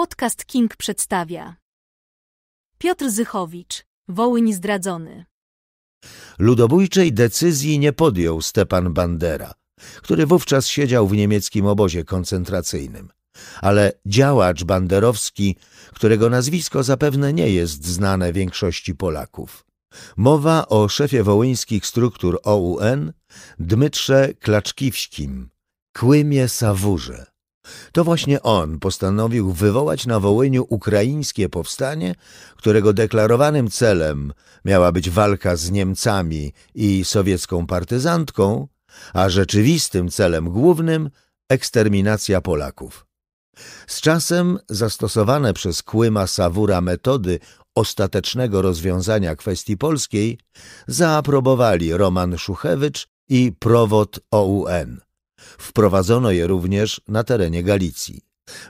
Podcast King przedstawia Piotr Zychowicz, Wołyń zdradzony. Ludobójczej decyzji nie podjął Stepan Bandera, który wówczas siedział w niemieckim obozie koncentracyjnym. Ale działacz banderowski, którego nazwisko zapewne nie jest znane większości Polaków. Mowa o szefie wołyńskich struktur OUN, Dmytrze Klaczkiwskim, Kłymie Sawurze to właśnie on postanowił wywołać na Wołyniu ukraińskie powstanie, którego deklarowanym celem miała być walka z Niemcami i sowiecką partyzantką, a rzeczywistym celem głównym eksterminacja Polaków. Z czasem zastosowane przez Kłyma Sawura metody ostatecznego rozwiązania kwestii polskiej zaaprobowali Roman Szuchewicz i prowod OUN. Wprowadzono je również na terenie Galicji.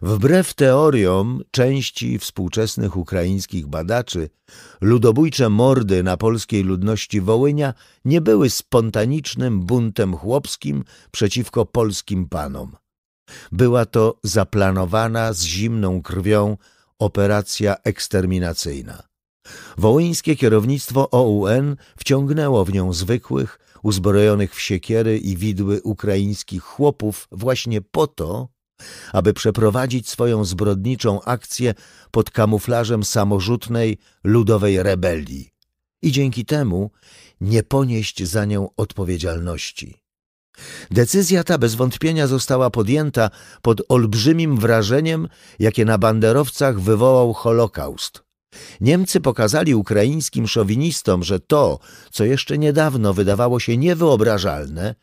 Wbrew teoriom części współczesnych ukraińskich badaczy, ludobójcze mordy na polskiej ludności Wołynia nie były spontanicznym buntem chłopskim przeciwko polskim panom. Była to zaplanowana z zimną krwią operacja eksterminacyjna. Wołyńskie kierownictwo OUN wciągnęło w nią zwykłych, uzbrojonych w siekiery i widły ukraińskich chłopów właśnie po to, aby przeprowadzić swoją zbrodniczą akcję pod kamuflażem samorzutnej ludowej rebelii i dzięki temu nie ponieść za nią odpowiedzialności. Decyzja ta bez wątpienia została podjęta pod olbrzymim wrażeniem, jakie na banderowcach wywołał Holokaust – Niemcy pokazali ukraińskim szowinistom, że to, co jeszcze niedawno wydawało się niewyobrażalne,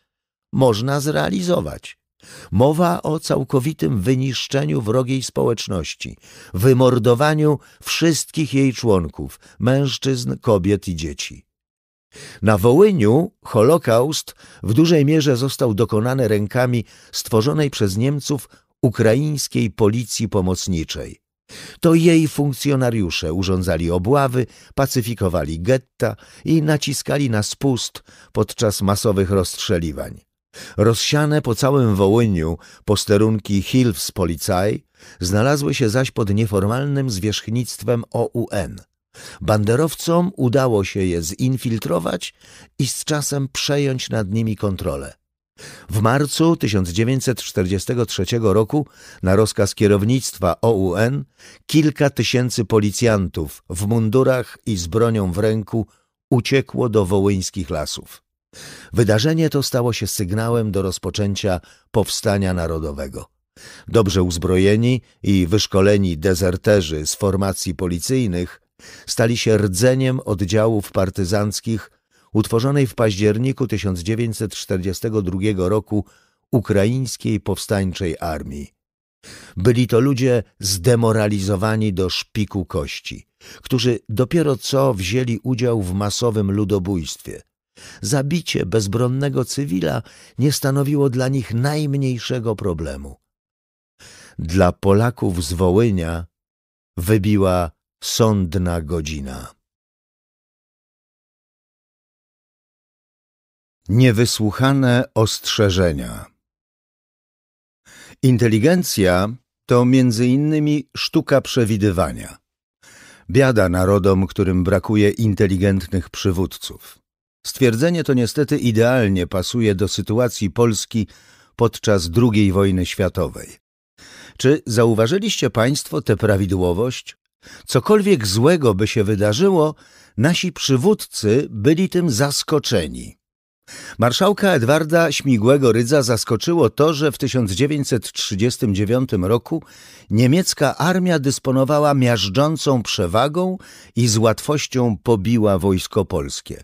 można zrealizować. Mowa o całkowitym wyniszczeniu wrogiej społeczności, wymordowaniu wszystkich jej członków mężczyzn, kobiet i dzieci. Na Wołyniu Holokaust w dużej mierze został dokonany rękami stworzonej przez Niemców ukraińskiej policji pomocniczej. To jej funkcjonariusze urządzali obławy, pacyfikowali getta i naciskali na spust podczas masowych rozstrzeliwań. Rozsiane po całym Wołyniu posterunki Hilfspolizei znalazły się zaś pod nieformalnym zwierzchnictwem OUN. Banderowcom udało się je zinfiltrować i z czasem przejąć nad nimi kontrolę. W marcu 1943 roku na rozkaz kierownictwa OUN kilka tysięcy policjantów w mundurach i z bronią w ręku uciekło do wołyńskich lasów. Wydarzenie to stało się sygnałem do rozpoczęcia powstania narodowego. Dobrze uzbrojeni i wyszkoleni dezerterzy z formacji policyjnych stali się rdzeniem oddziałów partyzanckich utworzonej w październiku 1942 roku Ukraińskiej Powstańczej Armii. Byli to ludzie zdemoralizowani do szpiku kości, którzy dopiero co wzięli udział w masowym ludobójstwie. Zabicie bezbronnego cywila nie stanowiło dla nich najmniejszego problemu. Dla Polaków z Wołynia wybiła sądna godzina. Niewysłuchane ostrzeżenia. Inteligencja to między innymi sztuka przewidywania. Biada narodom, którym brakuje inteligentnych przywódców. Stwierdzenie to niestety idealnie pasuje do sytuacji Polski podczas II wojny światowej. Czy zauważyliście Państwo tę prawidłowość? Cokolwiek złego by się wydarzyło, nasi przywódcy byli tym zaskoczeni. Marszałka Edwarda Śmigłego Rydza zaskoczyło to, że w 1939 roku niemiecka armia dysponowała miażdżącą przewagą i z łatwością pobiła wojsko polskie.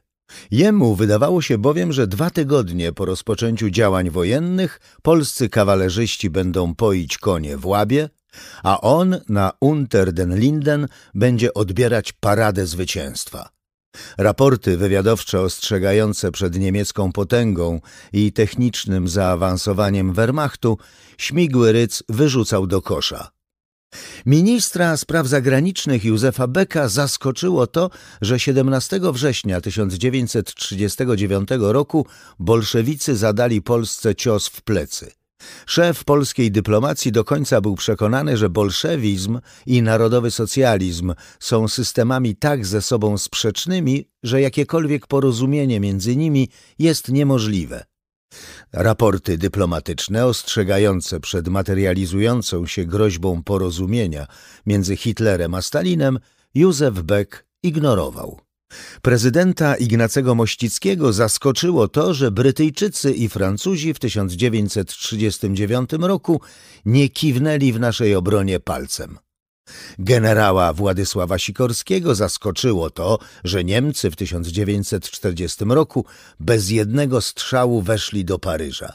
Jemu wydawało się bowiem, że dwa tygodnie po rozpoczęciu działań wojennych polscy kawalerzyści będą poić konie w łabie, a on na Unter den Linden będzie odbierać paradę zwycięstwa. Raporty wywiadowcze ostrzegające przed niemiecką potęgą i technicznym zaawansowaniem Wehrmachtu śmigły Ryc wyrzucał do kosza. Ministra spraw zagranicznych Józefa Beka zaskoczyło to, że 17 września 1939 roku bolszewicy zadali Polsce cios w plecy – Szef polskiej dyplomacji do końca był przekonany, że bolszewizm i narodowy socjalizm są systemami tak ze sobą sprzecznymi, że jakiekolwiek porozumienie między nimi jest niemożliwe. Raporty dyplomatyczne ostrzegające przed materializującą się groźbą porozumienia między Hitlerem a Stalinem Józef Beck ignorował. Prezydenta Ignacego Mościckiego zaskoczyło to, że Brytyjczycy i Francuzi w 1939 roku nie kiwnęli w naszej obronie palcem. Generała Władysława Sikorskiego zaskoczyło to, że Niemcy w 1940 roku bez jednego strzału weszli do Paryża.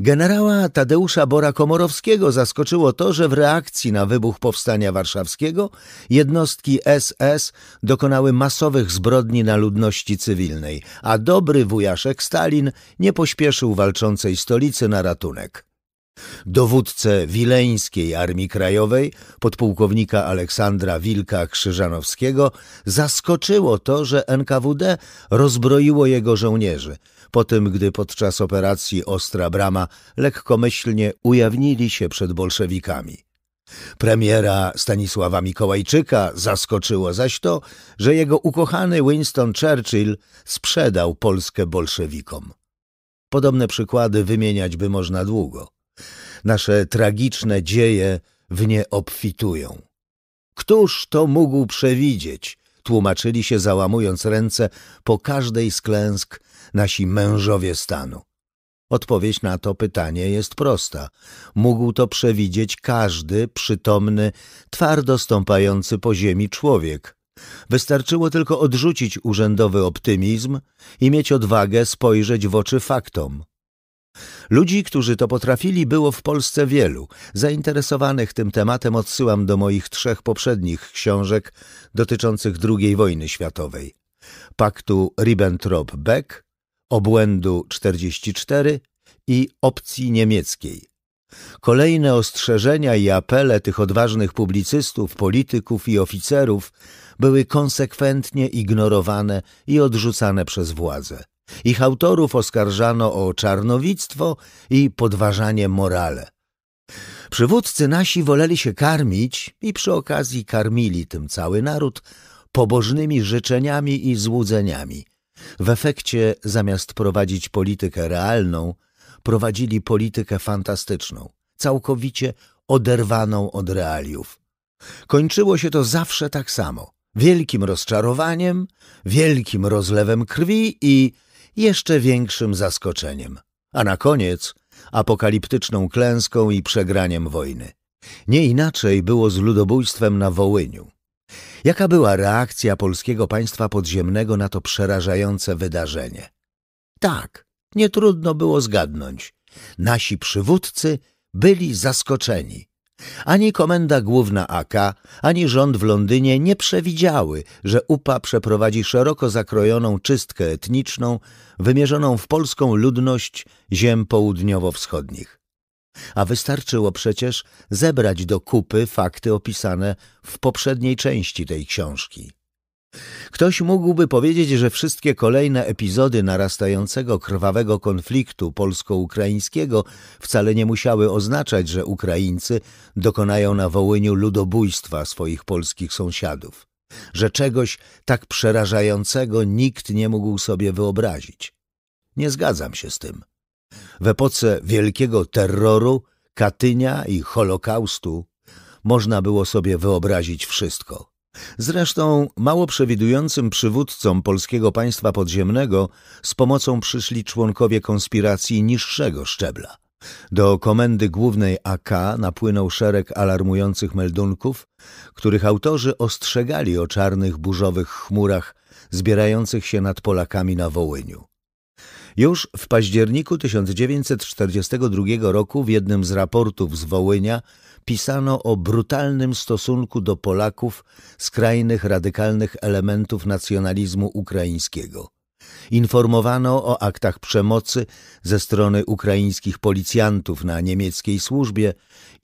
Generała Tadeusza Bora-Komorowskiego zaskoczyło to, że w reakcji na wybuch Powstania Warszawskiego jednostki SS dokonały masowych zbrodni na ludności cywilnej, a dobry wujaszek Stalin nie pośpieszył walczącej stolicy na ratunek. Dowódcę Wileńskiej Armii Krajowej, podpułkownika Aleksandra Wilka Krzyżanowskiego, zaskoczyło to, że NKWD rozbroiło jego żołnierzy – po tym gdy podczas operacji Ostra Brama lekkomyślnie ujawnili się przed bolszewikami. Premiera Stanisława Mikołajczyka zaskoczyło zaś to, że jego ukochany Winston Churchill sprzedał Polskę bolszewikom. Podobne przykłady wymieniać by można długo. Nasze tragiczne dzieje w nie obfitują. Któż to mógł przewidzieć? Tłumaczyli się załamując ręce po każdej z klęsk, nasi mężowie stanu? Odpowiedź na to pytanie jest prosta. Mógł to przewidzieć każdy przytomny, twardo stąpający po ziemi człowiek. Wystarczyło tylko odrzucić urzędowy optymizm i mieć odwagę spojrzeć w oczy faktom. Ludzi, którzy to potrafili, było w Polsce wielu. Zainteresowanych tym tematem odsyłam do moich trzech poprzednich książek dotyczących II wojny światowej. Paktu Ribbentrop-Beck, obłędu 44 i opcji niemieckiej. Kolejne ostrzeżenia i apele tych odważnych publicystów, polityków i oficerów były konsekwentnie ignorowane i odrzucane przez władze. Ich autorów oskarżano o czarnowictwo i podważanie morale. Przywódcy nasi woleli się karmić i przy okazji karmili tym cały naród pobożnymi życzeniami i złudzeniami – w efekcie, zamiast prowadzić politykę realną, prowadzili politykę fantastyczną, całkowicie oderwaną od realiów. Kończyło się to zawsze tak samo: wielkim rozczarowaniem, wielkim rozlewem krwi i jeszcze większym zaskoczeniem, a na koniec apokaliptyczną klęską i przegraniem wojny. Nie inaczej było z ludobójstwem na Wołyniu. Jaka była reakcja polskiego państwa podziemnego na to przerażające wydarzenie? Tak, nie trudno było zgadnąć. Nasi przywódcy byli zaskoczeni. Ani komenda główna AK, ani rząd w Londynie nie przewidziały, że UPA przeprowadzi szeroko zakrojoną czystkę etniczną wymierzoną w polską ludność ziem południowo-wschodnich. A wystarczyło przecież zebrać do kupy fakty opisane w poprzedniej części tej książki. Ktoś mógłby powiedzieć, że wszystkie kolejne epizody narastającego krwawego konfliktu polsko-ukraińskiego wcale nie musiały oznaczać, że Ukraińcy dokonają na Wołyniu ludobójstwa swoich polskich sąsiadów, że czegoś tak przerażającego nikt nie mógł sobie wyobrazić. Nie zgadzam się z tym. W epoce wielkiego terroru, Katynia i Holokaustu można było sobie wyobrazić wszystko. Zresztą mało przewidującym przywódcom polskiego państwa podziemnego z pomocą przyszli członkowie konspiracji niższego szczebla. Do komendy głównej AK napłynął szereg alarmujących meldunków, których autorzy ostrzegali o czarnych burzowych chmurach zbierających się nad Polakami na Wołyniu. Już w październiku 1942 roku w jednym z raportów z Wołynia pisano o brutalnym stosunku do Polaków skrajnych radykalnych elementów nacjonalizmu ukraińskiego. Informowano o aktach przemocy ze strony ukraińskich policjantów na niemieckiej służbie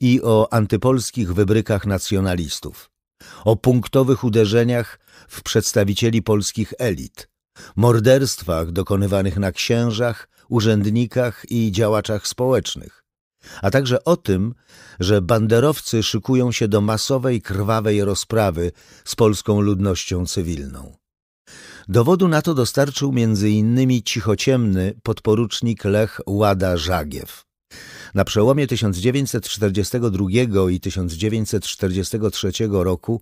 i o antypolskich wybrykach nacjonalistów, o punktowych uderzeniach w przedstawicieli polskich elit, morderstwach dokonywanych na księżach, urzędnikach i działaczach społecznych, a także o tym, że banderowcy szykują się do masowej, krwawej rozprawy z polską ludnością cywilną. Dowodu na to dostarczył m.in. cichociemny podporucznik Lech Łada Żagiew. Na przełomie 1942 i 1943 roku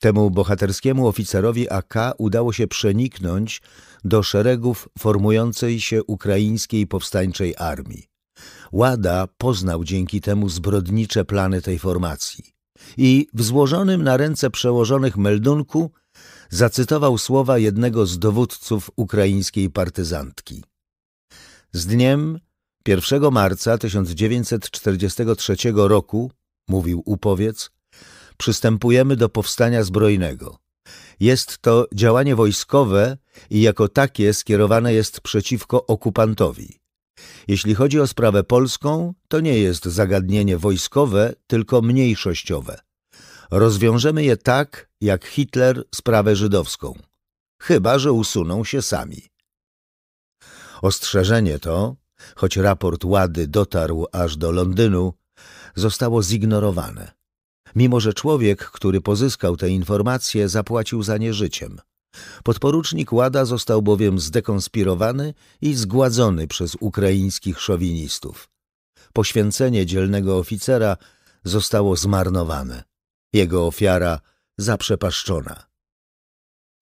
Temu bohaterskiemu oficerowi AK udało się przeniknąć do szeregów formującej się ukraińskiej powstańczej armii. Łada poznał dzięki temu zbrodnicze plany tej formacji i w złożonym na ręce przełożonych meldunku zacytował słowa jednego z dowódców ukraińskiej partyzantki. Z dniem 1 marca 1943 roku, mówił upowiec, przystępujemy do powstania zbrojnego. Jest to działanie wojskowe i jako takie skierowane jest przeciwko okupantowi. Jeśli chodzi o sprawę polską, to nie jest zagadnienie wojskowe, tylko mniejszościowe. Rozwiążemy je tak, jak Hitler sprawę żydowską. Chyba, że usuną się sami. Ostrzeżenie to, choć raport Łady dotarł aż do Londynu, zostało zignorowane mimo że człowiek, który pozyskał te informacje, zapłacił za nie życiem. Podporucznik Łada został bowiem zdekonspirowany i zgładzony przez ukraińskich szowinistów. Poświęcenie dzielnego oficera zostało zmarnowane. Jego ofiara zaprzepaszczona.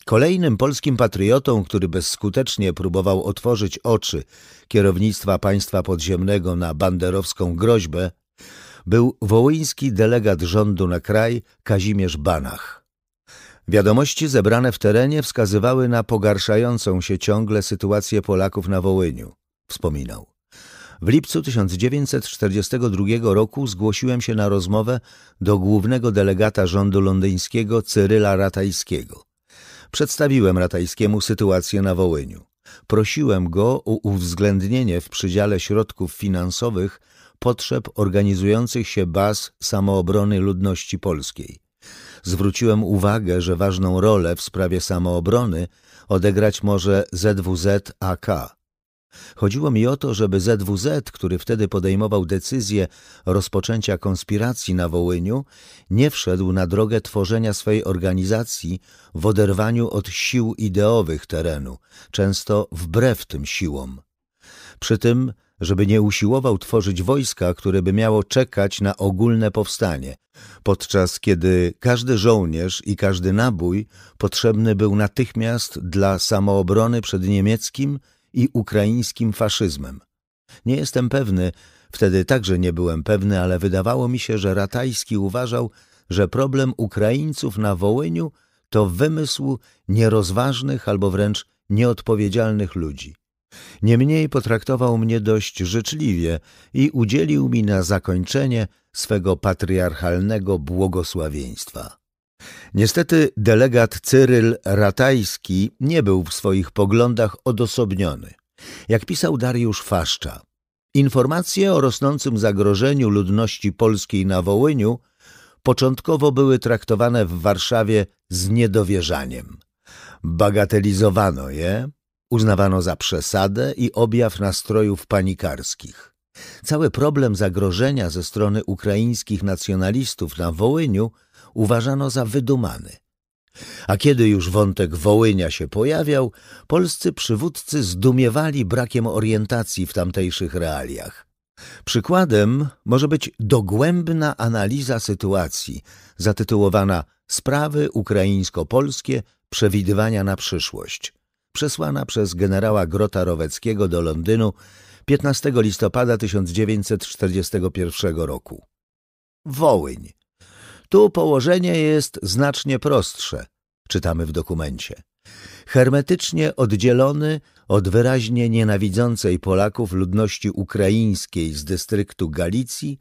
Kolejnym polskim patriotą, który bezskutecznie próbował otworzyć oczy kierownictwa państwa podziemnego na banderowską groźbę, był wołyński delegat rządu na kraj Kazimierz Banach. Wiadomości zebrane w terenie wskazywały na pogarszającą się ciągle sytuację Polaków na Wołyniu, wspominał. W lipcu 1942 roku zgłosiłem się na rozmowę do głównego delegata rządu londyńskiego Cyryla Ratajskiego. Przedstawiłem Ratajskiemu sytuację na Wołyniu. Prosiłem go o uwzględnienie w przydziale środków finansowych potrzeb organizujących się baz samoobrony ludności polskiej. Zwróciłem uwagę, że ważną rolę w sprawie samoobrony odegrać może ZWZ AK. Chodziło mi o to, żeby ZWZ, który wtedy podejmował decyzję rozpoczęcia konspiracji na Wołyniu, nie wszedł na drogę tworzenia swej organizacji w oderwaniu od sił ideowych terenu, często wbrew tym siłom. Przy tym żeby nie usiłował tworzyć wojska, które by miało czekać na ogólne powstanie, podczas kiedy każdy żołnierz i każdy nabój potrzebny był natychmiast dla samoobrony przed niemieckim i ukraińskim faszyzmem. Nie jestem pewny, wtedy także nie byłem pewny, ale wydawało mi się, że Ratajski uważał, że problem Ukraińców na Wołyniu to wymysł nierozważnych albo wręcz nieodpowiedzialnych ludzi. Niemniej potraktował mnie dość życzliwie i udzielił mi na zakończenie swego patriarchalnego błogosławieństwa. Niestety delegat Cyryl Ratajski nie był w swoich poglądach odosobniony. Jak pisał Dariusz Faszcza, informacje o rosnącym zagrożeniu ludności polskiej na Wołyniu początkowo były traktowane w Warszawie z niedowierzaniem bagatelizowano je, uznawano za przesadę i objaw nastrojów panikarskich. Cały problem zagrożenia ze strony ukraińskich nacjonalistów na Wołyniu uważano za wydumany. A kiedy już wątek Wołynia się pojawiał, polscy przywódcy zdumiewali brakiem orientacji w tamtejszych realiach. Przykładem może być dogłębna analiza sytuacji, zatytułowana Sprawy ukraińsko-polskie przewidywania na przyszłość – przesłana przez generała Grota Roweckiego do Londynu 15 listopada 1941 roku. Wołyń. Tu położenie jest znacznie prostsze, czytamy w dokumencie. Hermetycznie oddzielony od wyraźnie nienawidzącej Polaków ludności ukraińskiej z dystryktu Galicji,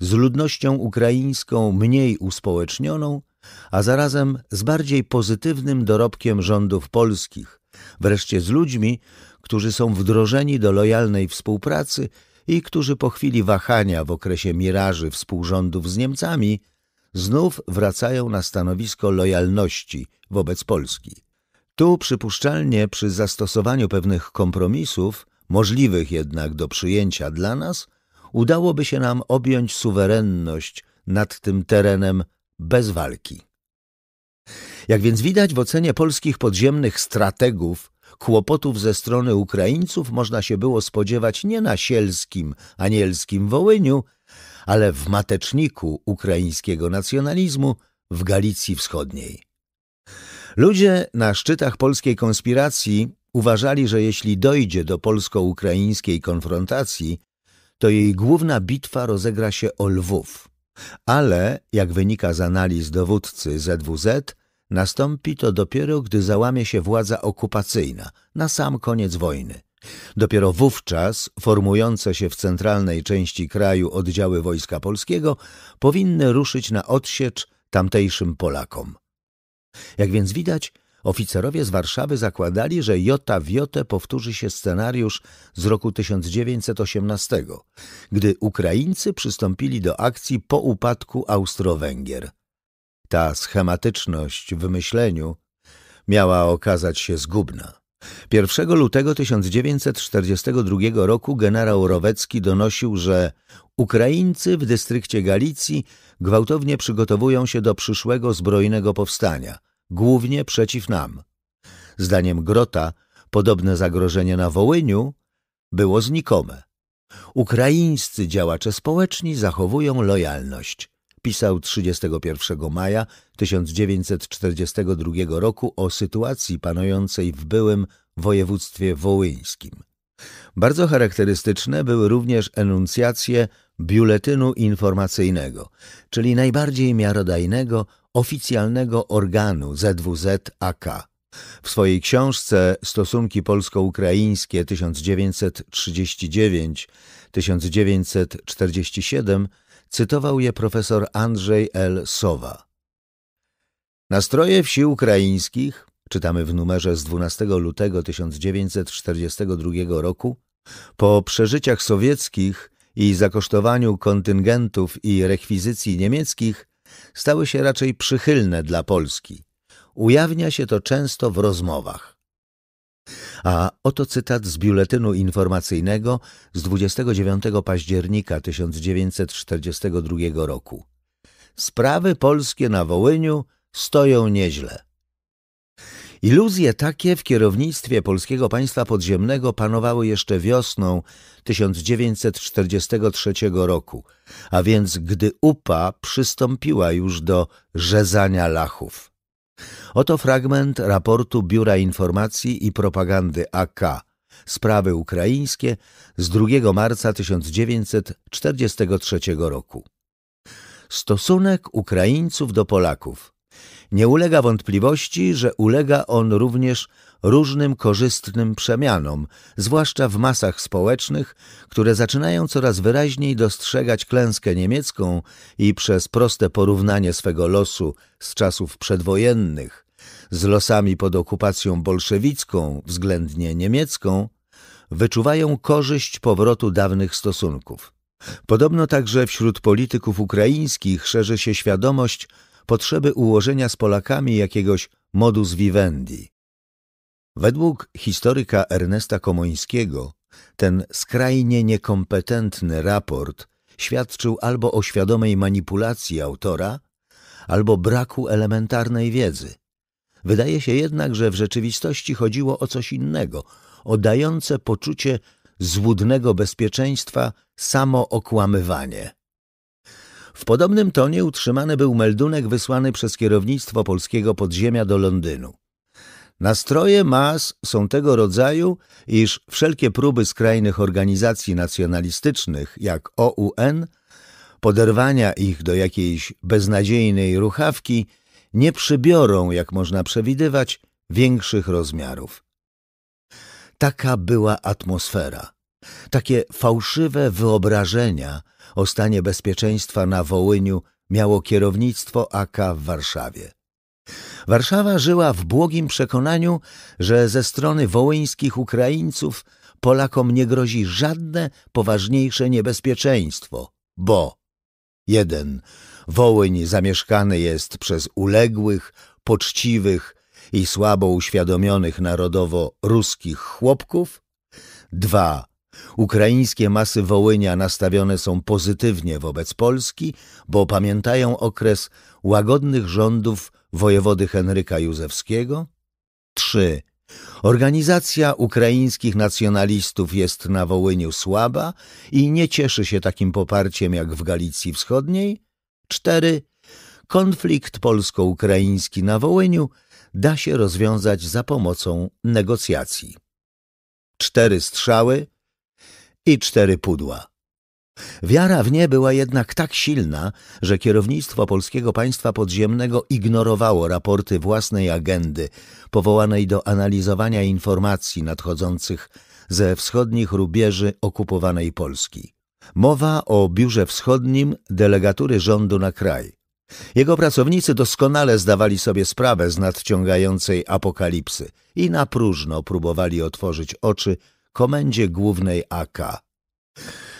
z ludnością ukraińską mniej uspołecznioną, a zarazem z bardziej pozytywnym dorobkiem rządów polskich, wreszcie z ludźmi, którzy są wdrożeni do lojalnej współpracy i którzy po chwili wahania w okresie miraży współrządów z Niemcami znów wracają na stanowisko lojalności wobec Polski. Tu przypuszczalnie przy zastosowaniu pewnych kompromisów, możliwych jednak do przyjęcia dla nas, udałoby się nam objąć suwerenność nad tym terenem bez walki. Jak więc widać w ocenie polskich podziemnych strategów, kłopotów ze strony Ukraińców można się było spodziewać nie na sielskim, anielskim Wołyniu, ale w mateczniku ukraińskiego nacjonalizmu w Galicji Wschodniej. Ludzie na szczytach polskiej konspiracji uważali, że jeśli dojdzie do polsko-ukraińskiej konfrontacji, to jej główna bitwa rozegra się o Lwów. Ale, jak wynika z analiz dowódcy ZWZ, Nastąpi to dopiero, gdy załamie się władza okupacyjna, na sam koniec wojny. Dopiero wówczas formujące się w centralnej części kraju oddziały Wojska Polskiego powinny ruszyć na odsiecz tamtejszym Polakom. Jak więc widać, oficerowie z Warszawy zakładali, że jota w jotę powtórzy się scenariusz z roku 1918, gdy Ukraińcy przystąpili do akcji po upadku Austro-Węgier ta schematyczność w myśleniu miała okazać się zgubna. 1 lutego 1942 roku generał Rowecki donosił, że Ukraińcy w dystrykcie Galicji gwałtownie przygotowują się do przyszłego zbrojnego powstania, głównie przeciw nam. Zdaniem Grota podobne zagrożenie na Wołyniu było znikome. Ukraińscy działacze społeczni zachowują lojalność pisał 31 maja 1942 roku o sytuacji panującej w byłym województwie wołyńskim. Bardzo charakterystyczne były również enuncjacje biuletynu informacyjnego, czyli najbardziej miarodajnego oficjalnego organu ZWZ-AK. W swojej książce Stosunki polsko-ukraińskie 1939-1947 Cytował je profesor Andrzej L. Sowa. Nastroje wsi ukraińskich, czytamy w numerze z 12 lutego 1942 roku, po przeżyciach sowieckich i zakosztowaniu kontyngentów i rekwizycji niemieckich, stały się raczej przychylne dla Polski. Ujawnia się to często w rozmowach. A oto cytat z biuletynu informacyjnego z 29 października 1942 roku. Sprawy polskie na Wołyniu stoją nieźle. Iluzje takie w kierownictwie Polskiego Państwa Podziemnego panowały jeszcze wiosną 1943 roku, a więc gdy UPA przystąpiła już do rzezania lachów. Oto fragment raportu Biura Informacji i Propagandy AK Sprawy Ukraińskie z 2 marca 1943 roku. Stosunek Ukraińców do Polaków. Nie ulega wątpliwości, że ulega on również różnym korzystnym przemianom, zwłaszcza w masach społecznych, które zaczynają coraz wyraźniej dostrzegać klęskę niemiecką i przez proste porównanie swego losu z czasów przedwojennych z losami pod okupacją bolszewicką względnie niemiecką, wyczuwają korzyść powrotu dawnych stosunków. Podobno także wśród polityków ukraińskich szerzy się świadomość potrzeby ułożenia z Polakami jakiegoś modus vivendi. Według historyka Ernesta Komońskiego ten skrajnie niekompetentny raport świadczył albo o świadomej manipulacji autora, albo braku elementarnej wiedzy. Wydaje się jednak, że w rzeczywistości chodziło o coś innego, o dające poczucie złudnego bezpieczeństwa samookłamywanie. W podobnym tonie utrzymany był meldunek wysłany przez kierownictwo polskiego podziemia do Londynu. Nastroje mas są tego rodzaju, iż wszelkie próby skrajnych organizacji nacjonalistycznych, jak OUN, poderwania ich do jakiejś beznadziejnej ruchawki, nie przybiorą, jak można przewidywać, większych rozmiarów. Taka była atmosfera. Takie fałszywe wyobrażenia o stanie bezpieczeństwa na Wołyniu miało kierownictwo AK w Warszawie. Warszawa żyła w błogim przekonaniu, że ze strony wołyńskich Ukraińców Polakom nie grozi żadne poważniejsze niebezpieczeństwo, bo 1. Wołyń zamieszkany jest przez uległych, poczciwych i słabo uświadomionych narodowo ruskich chłopków. 2. Ukraińskie masy Wołynia nastawione są pozytywnie wobec Polski, bo pamiętają okres łagodnych rządów wojewody Henryka Józewskiego. 3. Organizacja ukraińskich nacjonalistów jest na Wołyniu słaba i nie cieszy się takim poparciem jak w Galicji Wschodniej. 4. Konflikt polsko-ukraiński na Wołyniu da się rozwiązać za pomocą negocjacji. Cztery strzały i cztery pudła. Wiara w nie była jednak tak silna, że kierownictwo polskiego państwa podziemnego ignorowało raporty własnej agendy, powołanej do analizowania informacji nadchodzących ze wschodnich rubieży okupowanej Polski. Mowa o Biurze Wschodnim Delegatury Rządu na Kraj. Jego pracownicy doskonale zdawali sobie sprawę z nadciągającej apokalipsy i na próżno próbowali otworzyć oczy komendzie głównej AK.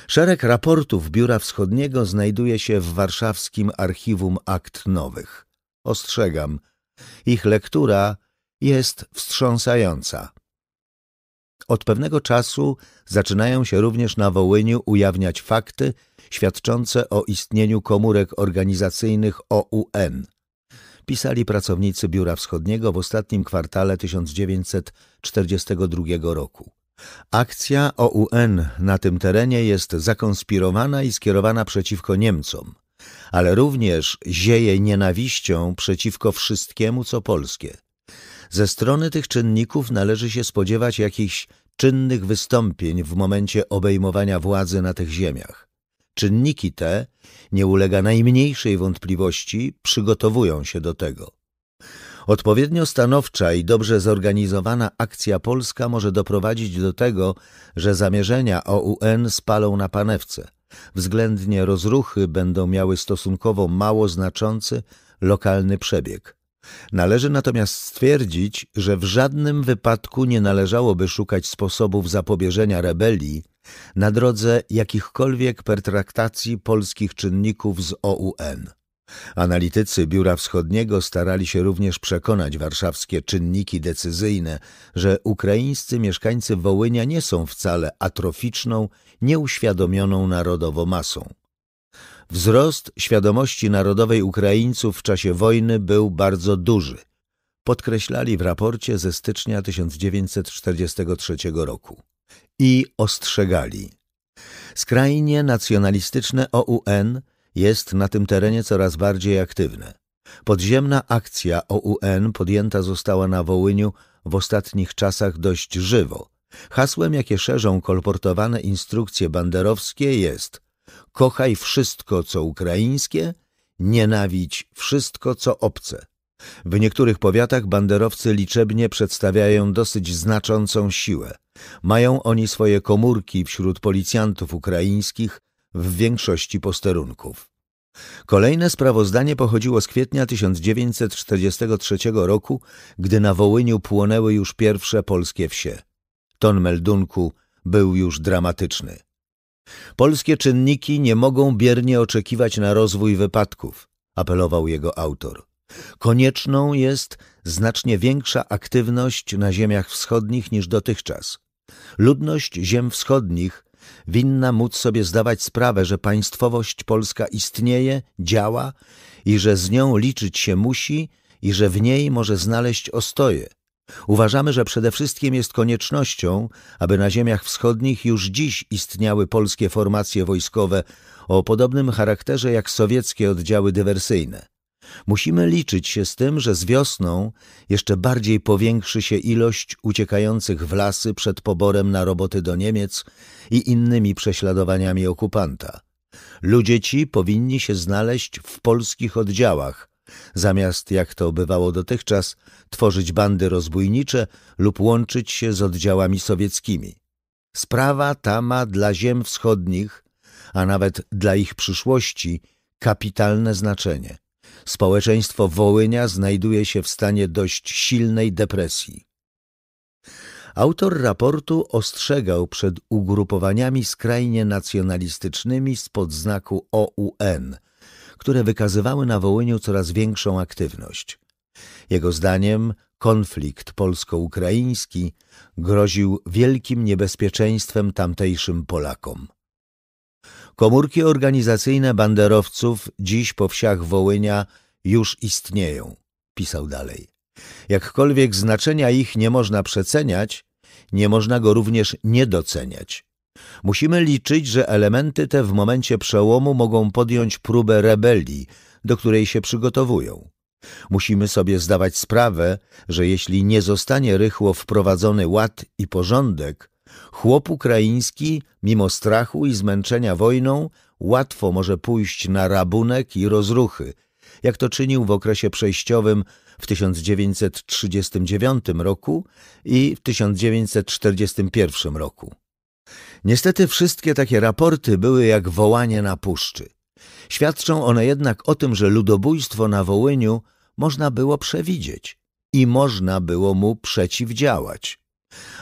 Szereg raportów Biura Wschodniego znajduje się w warszawskim Archiwum Akt Nowych. Ostrzegam, ich lektura jest wstrząsająca. Od pewnego czasu zaczynają się również na Wołyniu ujawniać fakty świadczące o istnieniu komórek organizacyjnych OUN. Pisali pracownicy Biura Wschodniego w ostatnim kwartale 1942 roku. Akcja OUN na tym terenie jest zakonspirowana i skierowana przeciwko Niemcom, ale również zieje nienawiścią przeciwko wszystkiemu, co polskie. Ze strony tych czynników należy się spodziewać jakichś czynnych wystąpień w momencie obejmowania władzy na tych ziemiach. Czynniki te, nie ulega najmniejszej wątpliwości, przygotowują się do tego. Odpowiednio stanowcza i dobrze zorganizowana akcja polska może doprowadzić do tego, że zamierzenia OUN spalą na panewce. Względnie rozruchy będą miały stosunkowo mało znaczący lokalny przebieg. Należy natomiast stwierdzić, że w żadnym wypadku nie należałoby szukać sposobów zapobieżenia rebelii na drodze jakichkolwiek pertraktacji polskich czynników z OUN. Analitycy Biura Wschodniego starali się również przekonać warszawskie czynniki decyzyjne, że ukraińscy mieszkańcy Wołynia nie są wcale atroficzną, nieuświadomioną narodowo masą. Wzrost świadomości narodowej Ukraińców w czasie wojny był bardzo duży, podkreślali w raporcie ze stycznia 1943 roku. I ostrzegali. Skrajnie nacjonalistyczne OUN – jest na tym terenie coraz bardziej aktywne. Podziemna akcja OUN podjęta została na Wołyniu w ostatnich czasach dość żywo. Hasłem, jakie szerzą kolportowane instrukcje banderowskie jest kochaj wszystko, co ukraińskie, nienawidź wszystko, co obce. W niektórych powiatach banderowcy liczebnie przedstawiają dosyć znaczącą siłę. Mają oni swoje komórki wśród policjantów ukraińskich, w większości posterunków. Kolejne sprawozdanie pochodziło z kwietnia 1943 roku, gdy na Wołyniu płonęły już pierwsze polskie wsie. Ton meldunku był już dramatyczny. Polskie czynniki nie mogą biernie oczekiwać na rozwój wypadków, apelował jego autor. Konieczną jest znacznie większa aktywność na ziemiach wschodnich niż dotychczas. Ludność ziem wschodnich winna móc sobie zdawać sprawę, że państwowość polska istnieje, działa i że z nią liczyć się musi i że w niej może znaleźć ostoje. Uważamy, że przede wszystkim jest koniecznością, aby na ziemiach wschodnich już dziś istniały polskie formacje wojskowe o podobnym charakterze jak sowieckie oddziały dywersyjne. Musimy liczyć się z tym, że z wiosną jeszcze bardziej powiększy się ilość uciekających w lasy przed poborem na roboty do Niemiec i innymi prześladowaniami okupanta. Ludzie ci powinni się znaleźć w polskich oddziałach, zamiast, jak to bywało dotychczas, tworzyć bandy rozbójnicze lub łączyć się z oddziałami sowieckimi. Sprawa ta ma dla ziem wschodnich, a nawet dla ich przyszłości, kapitalne znaczenie społeczeństwo Wołynia znajduje się w stanie dość silnej depresji. Autor raportu ostrzegał przed ugrupowaniami skrajnie nacjonalistycznymi spod znaku OUN, które wykazywały na Wołyniu coraz większą aktywność. Jego zdaniem konflikt polsko-ukraiński groził wielkim niebezpieczeństwem tamtejszym Polakom. Komórki organizacyjne banderowców dziś po wsiach Wołynia już istnieją, pisał dalej. Jakkolwiek znaczenia ich nie można przeceniać, nie można go również niedoceniać. Musimy liczyć, że elementy te w momencie przełomu mogą podjąć próbę rebelii, do której się przygotowują. Musimy sobie zdawać sprawę, że jeśli nie zostanie rychło wprowadzony ład i porządek, Chłop ukraiński, mimo strachu i zmęczenia wojną, łatwo może pójść na rabunek i rozruchy, jak to czynił w okresie przejściowym w 1939 roku i w 1941 roku. Niestety wszystkie takie raporty były jak wołanie na puszczy. Świadczą one jednak o tym, że ludobójstwo na Wołyniu można było przewidzieć i można było mu przeciwdziałać.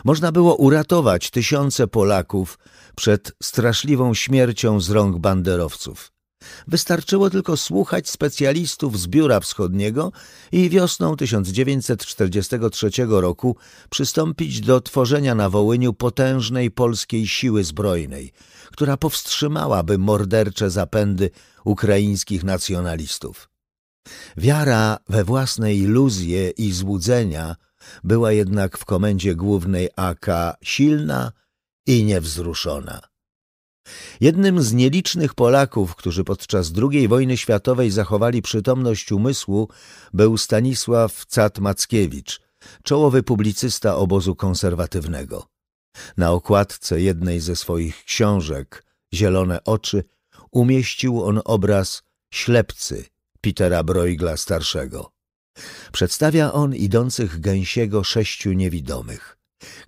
Można było uratować tysiące Polaków przed straszliwą śmiercią z rąk banderowców. Wystarczyło tylko słuchać specjalistów z Biura Wschodniego i wiosną 1943 roku przystąpić do tworzenia na Wołyniu potężnej polskiej siły zbrojnej, która powstrzymałaby mordercze zapędy ukraińskich nacjonalistów. Wiara we własne iluzje i złudzenia – była jednak w komendzie głównej AK silna i niewzruszona. Jednym z nielicznych Polaków, którzy podczas II wojny światowej zachowali przytomność umysłu, był Stanisław Cat-Mackiewicz, czołowy publicysta obozu konserwatywnego. Na okładce jednej ze swoich książek Zielone oczy umieścił on obraz ślepcy Petera Broigla starszego. Przedstawia on idących gęsiego sześciu niewidomych.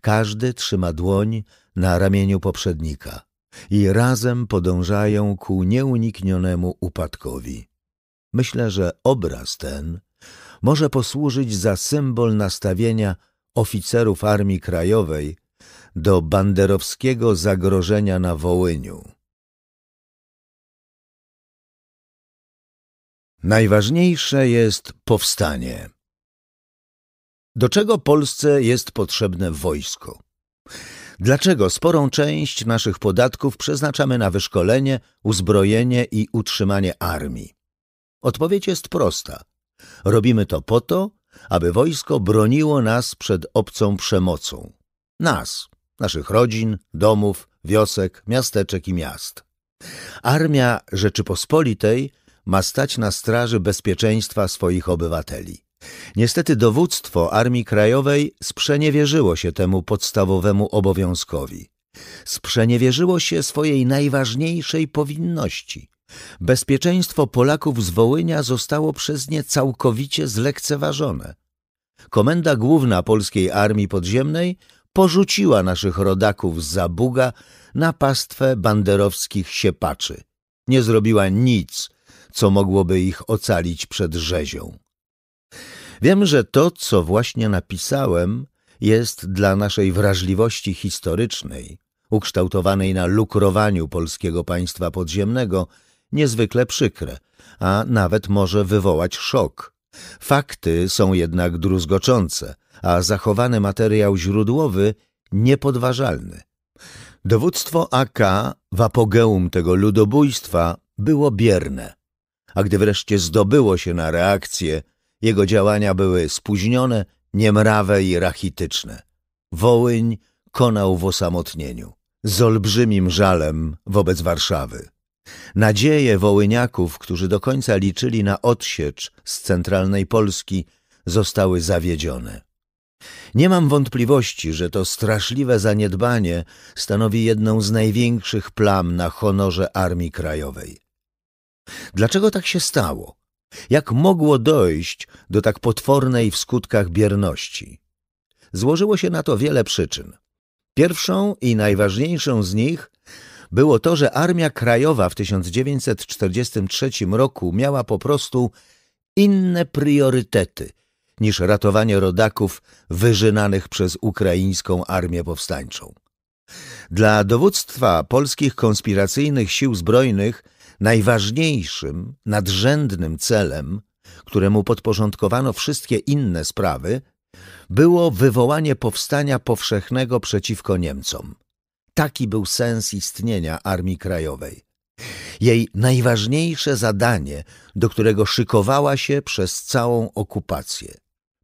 Każdy trzyma dłoń na ramieniu poprzednika i razem podążają ku nieuniknionemu upadkowi. Myślę, że obraz ten może posłużyć za symbol nastawienia oficerów Armii Krajowej do banderowskiego zagrożenia na Wołyniu. Najważniejsze jest powstanie. Do czego Polsce jest potrzebne wojsko? Dlaczego sporą część naszych podatków przeznaczamy na wyszkolenie, uzbrojenie i utrzymanie armii? Odpowiedź jest prosta. Robimy to po to, aby wojsko broniło nas przed obcą przemocą. Nas, naszych rodzin, domów, wiosek, miasteczek i miast. Armia Rzeczypospolitej – ma stać na straży bezpieczeństwa swoich obywateli. Niestety dowództwo Armii Krajowej sprzeniewierzyło się temu podstawowemu obowiązkowi. Sprzeniewierzyło się swojej najważniejszej powinności. Bezpieczeństwo Polaków z Wołynia zostało przez nie całkowicie zlekceważone. Komenda Główna Polskiej Armii Podziemnej porzuciła naszych rodaków z Zabuga na pastwę banderowskich siepaczy. Nie zrobiła nic, co mogłoby ich ocalić przed rzezią. Wiem, że to, co właśnie napisałem, jest dla naszej wrażliwości historycznej, ukształtowanej na lukrowaniu polskiego państwa podziemnego, niezwykle przykre, a nawet może wywołać szok. Fakty są jednak druzgoczące, a zachowany materiał źródłowy niepodważalny. Dowództwo AK w apogeum tego ludobójstwa było bierne a gdy wreszcie zdobyło się na reakcję, jego działania były spóźnione, niemrawe i rachityczne. Wołyń konał w osamotnieniu, z olbrzymim żalem wobec Warszawy. Nadzieje wołyniaków, którzy do końca liczyli na odsiecz z centralnej Polski, zostały zawiedzione. Nie mam wątpliwości, że to straszliwe zaniedbanie stanowi jedną z największych plam na honorze Armii Krajowej. Dlaczego tak się stało? Jak mogło dojść do tak potwornej w skutkach bierności? Złożyło się na to wiele przyczyn. Pierwszą i najważniejszą z nich było to, że Armia Krajowa w 1943 roku miała po prostu inne priorytety niż ratowanie rodaków wyżynanych przez ukraińską armię powstańczą. Dla dowództwa polskich konspiracyjnych sił zbrojnych Najważniejszym, nadrzędnym celem, któremu podporządkowano wszystkie inne sprawy, było wywołanie powstania powszechnego przeciwko Niemcom. Taki był sens istnienia Armii Krajowej. Jej najważniejsze zadanie, do którego szykowała się przez całą okupację.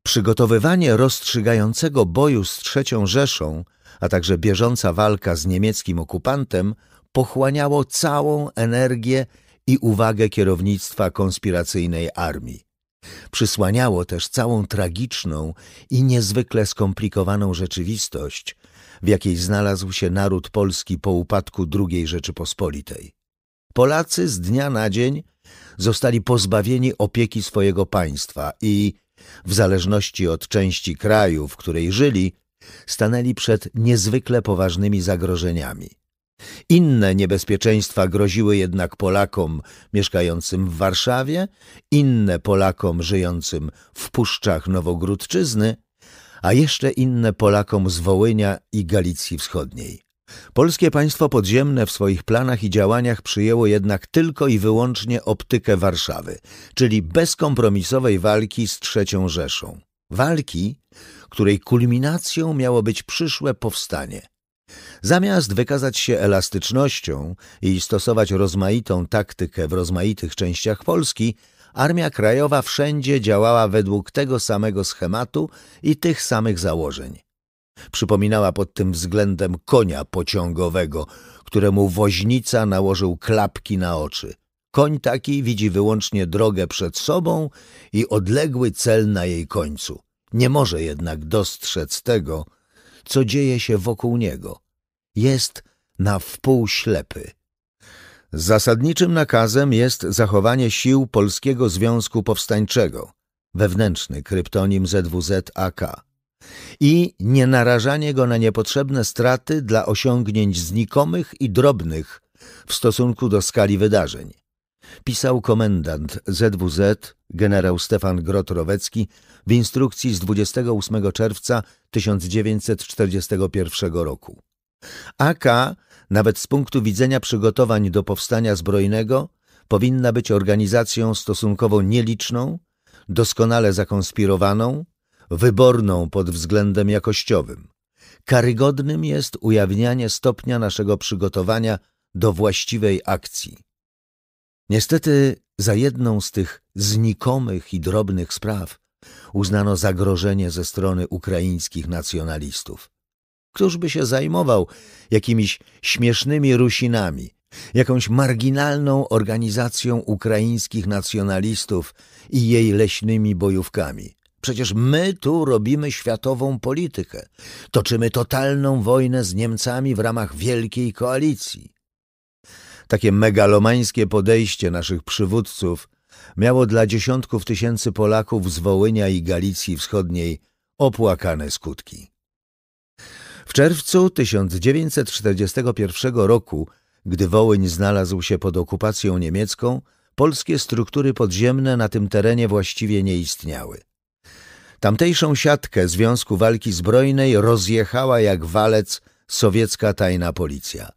Przygotowywanie rozstrzygającego boju z III Rzeszą, a także bieżąca walka z niemieckim okupantem – pochłaniało całą energię i uwagę kierownictwa konspiracyjnej armii. Przysłaniało też całą tragiczną i niezwykle skomplikowaną rzeczywistość, w jakiej znalazł się naród polski po upadku II Rzeczypospolitej. Polacy z dnia na dzień zostali pozbawieni opieki swojego państwa i, w zależności od części kraju, w której żyli, stanęli przed niezwykle poważnymi zagrożeniami. Inne niebezpieczeństwa groziły jednak Polakom mieszkającym w Warszawie, inne Polakom żyjącym w Puszczach Nowogródczyzny, a jeszcze inne Polakom z Wołynia i Galicji Wschodniej. Polskie państwo podziemne w swoich planach i działaniach przyjęło jednak tylko i wyłącznie optykę Warszawy, czyli bezkompromisowej walki z III Rzeszą. Walki, której kulminacją miało być przyszłe powstanie – Zamiast wykazać się elastycznością i stosować rozmaitą taktykę w rozmaitych częściach Polski, Armia Krajowa wszędzie działała według tego samego schematu i tych samych założeń. Przypominała pod tym względem konia pociągowego, któremu woźnica nałożył klapki na oczy. Koń taki widzi wyłącznie drogę przed sobą i odległy cel na jej końcu. Nie może jednak dostrzec tego, co dzieje się wokół niego. Jest na wpół ślepy. Zasadniczym nakazem jest zachowanie sił Polskiego Związku Powstańczego, wewnętrzny kryptonim ZWZ-AK, i nie go na niepotrzebne straty dla osiągnięć znikomych i drobnych w stosunku do skali wydarzeń. Pisał komendant ZWZ, generał Stefan Grot-Rowecki, w instrukcji z 28 czerwca 1941 roku. AK, nawet z punktu widzenia przygotowań do powstania zbrojnego, powinna być organizacją stosunkowo nieliczną, doskonale zakonspirowaną, wyborną pod względem jakościowym. Karygodnym jest ujawnianie stopnia naszego przygotowania do właściwej akcji. Niestety, za jedną z tych znikomych i drobnych spraw uznano zagrożenie ze strony ukraińskich nacjonalistów. Któż by się zajmował jakimiś śmiesznymi Rusinami, jakąś marginalną organizacją ukraińskich nacjonalistów i jej leśnymi bojówkami? Przecież my tu robimy światową politykę, toczymy totalną wojnę z Niemcami w ramach wielkiej koalicji. Takie megalomańskie podejście naszych przywódców – miało dla dziesiątków tysięcy Polaków z Wołynia i Galicji Wschodniej opłakane skutki. W czerwcu 1941 roku, gdy Wołyń znalazł się pod okupacją niemiecką, polskie struktury podziemne na tym terenie właściwie nie istniały. Tamtejszą siatkę Związku Walki Zbrojnej rozjechała jak walec sowiecka tajna policja.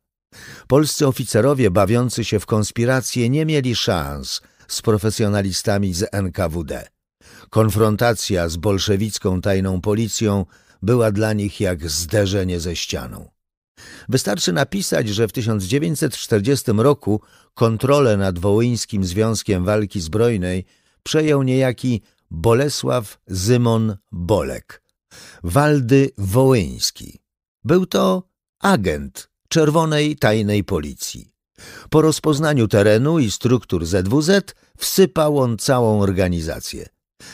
Polscy oficerowie bawiący się w konspirację nie mieli szans – z profesjonalistami z NKWD. Konfrontacja z bolszewicką tajną policją była dla nich jak zderzenie ze ścianą. Wystarczy napisać, że w 1940 roku kontrolę nad Wołyńskim Związkiem Walki Zbrojnej przejął niejaki Bolesław Zymon Bolek, Waldy Wołyński. Był to agent Czerwonej Tajnej Policji. Po rozpoznaniu terenu i struktur ZWZ wsypał on całą organizację.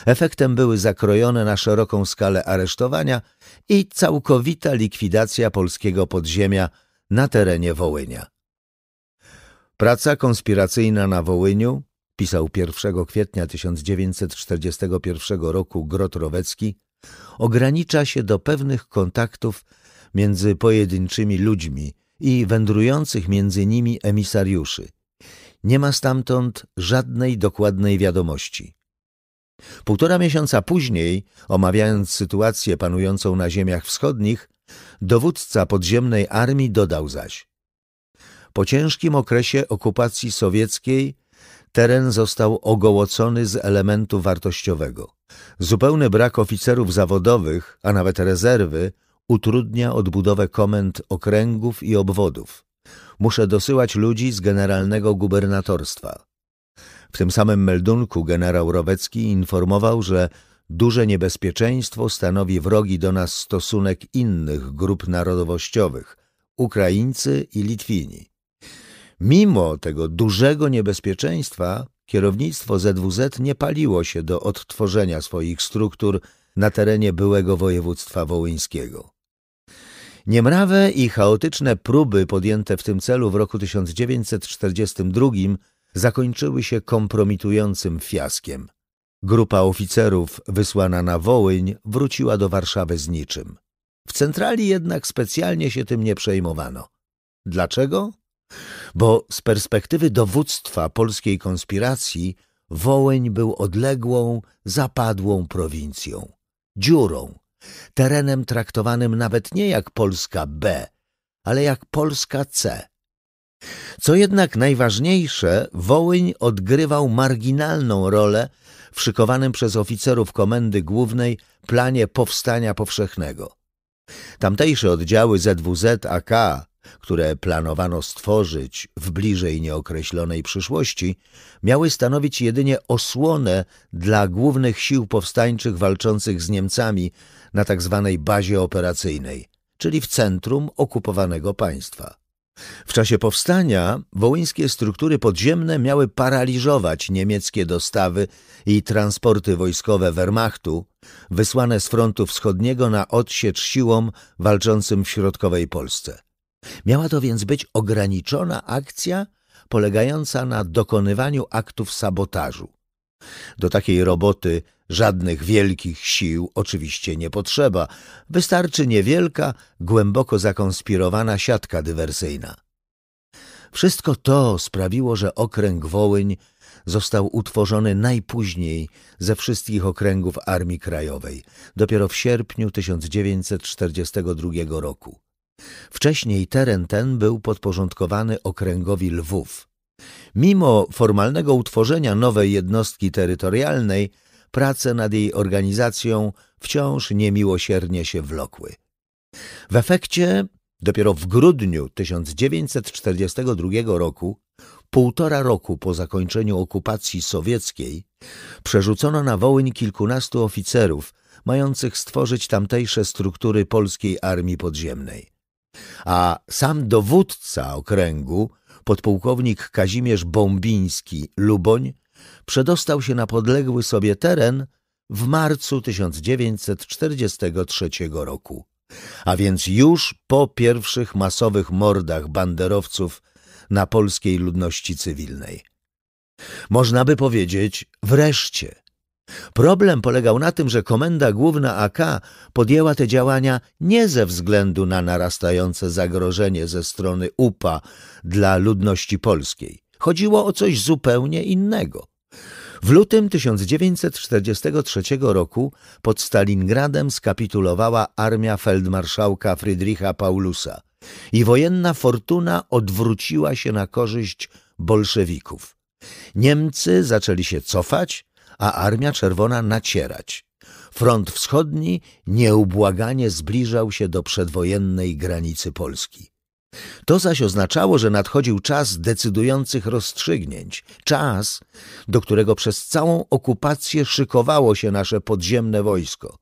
Efektem były zakrojone na szeroką skalę aresztowania i całkowita likwidacja polskiego podziemia na terenie Wołynia. Praca konspiracyjna na Wołyniu, pisał 1 kwietnia 1941 roku Grot Rowecki, ogranicza się do pewnych kontaktów między pojedynczymi ludźmi i wędrujących między nimi emisariuszy. Nie ma stamtąd żadnej dokładnej wiadomości. Półtora miesiąca później, omawiając sytuację panującą na ziemiach wschodnich, dowódca podziemnej armii dodał zaś: Po ciężkim okresie okupacji sowieckiej teren został ogołocony z elementu wartościowego. Zupełny brak oficerów zawodowych, a nawet rezerwy, utrudnia odbudowę komend okręgów i obwodów. Muszę dosyłać ludzi z generalnego gubernatorstwa. W tym samym meldunku generał Rowecki informował, że duże niebezpieczeństwo stanowi wrogi do nas stosunek innych grup narodowościowych Ukraińcy i Litwini. Mimo tego dużego niebezpieczeństwa kierownictwo ZWZ nie paliło się do odtworzenia swoich struktur na terenie byłego województwa wołyńskiego. Niemrawe i chaotyczne próby podjęte w tym celu w roku 1942 zakończyły się kompromitującym fiaskiem. Grupa oficerów wysłana na Wołyń wróciła do Warszawy z niczym. W centrali jednak specjalnie się tym nie przejmowano. Dlaczego? Bo z perspektywy dowództwa polskiej konspiracji Wołyń był odległą, zapadłą prowincją, dziurą, terenem traktowanym nawet nie jak Polska B, ale jak Polska C. Co jednak najważniejsze, Wołyń odgrywał marginalną rolę w szykowanym przez oficerów Komendy Głównej planie powstania powszechnego. Tamtejsze oddziały ZWZ AK, które planowano stworzyć w bliżej nieokreślonej przyszłości, miały stanowić jedynie osłonę dla głównych sił powstańczych walczących z Niemcami na tzw. Tak bazie operacyjnej, czyli w centrum okupowanego państwa. W czasie powstania wołyńskie struktury podziemne miały paraliżować niemieckie dostawy i transporty wojskowe Wehrmachtu wysłane z frontu wschodniego na odsiecz siłom walczącym w środkowej Polsce. Miała to więc być ograniczona akcja polegająca na dokonywaniu aktów sabotażu. Do takiej roboty Żadnych wielkich sił oczywiście nie potrzeba, wystarczy niewielka, głęboko zakonspirowana siatka dywersyjna. Wszystko to sprawiło, że okręg Wołyń został utworzony najpóźniej ze wszystkich okręgów Armii Krajowej, dopiero w sierpniu 1942 roku. Wcześniej teren ten był podporządkowany okręgowi Lwów. Mimo formalnego utworzenia nowej jednostki terytorialnej, prace nad jej organizacją wciąż niemiłosiernie się wlokły. W efekcie dopiero w grudniu 1942 roku, półtora roku po zakończeniu okupacji sowieckiej, przerzucono na Wołyń kilkunastu oficerów mających stworzyć tamtejsze struktury polskiej armii podziemnej. A sam dowódca okręgu, podpułkownik Kazimierz Bombiński Luboń, przedostał się na podległy sobie teren w marcu 1943 roku, a więc już po pierwszych masowych mordach banderowców na polskiej ludności cywilnej. Można by powiedzieć wreszcie. Problem polegał na tym, że Komenda Główna AK podjęła te działania nie ze względu na narastające zagrożenie ze strony UPA dla ludności polskiej. Chodziło o coś zupełnie innego. W lutym 1943 roku pod Stalingradem skapitulowała armia feldmarszałka Friedricha Paulusa i wojenna fortuna odwróciła się na korzyść bolszewików. Niemcy zaczęli się cofać, a Armia Czerwona nacierać. Front Wschodni nieubłaganie zbliżał się do przedwojennej granicy Polski. To zaś oznaczało, że nadchodził czas decydujących rozstrzygnięć, czas, do którego przez całą okupację szykowało się nasze podziemne wojsko.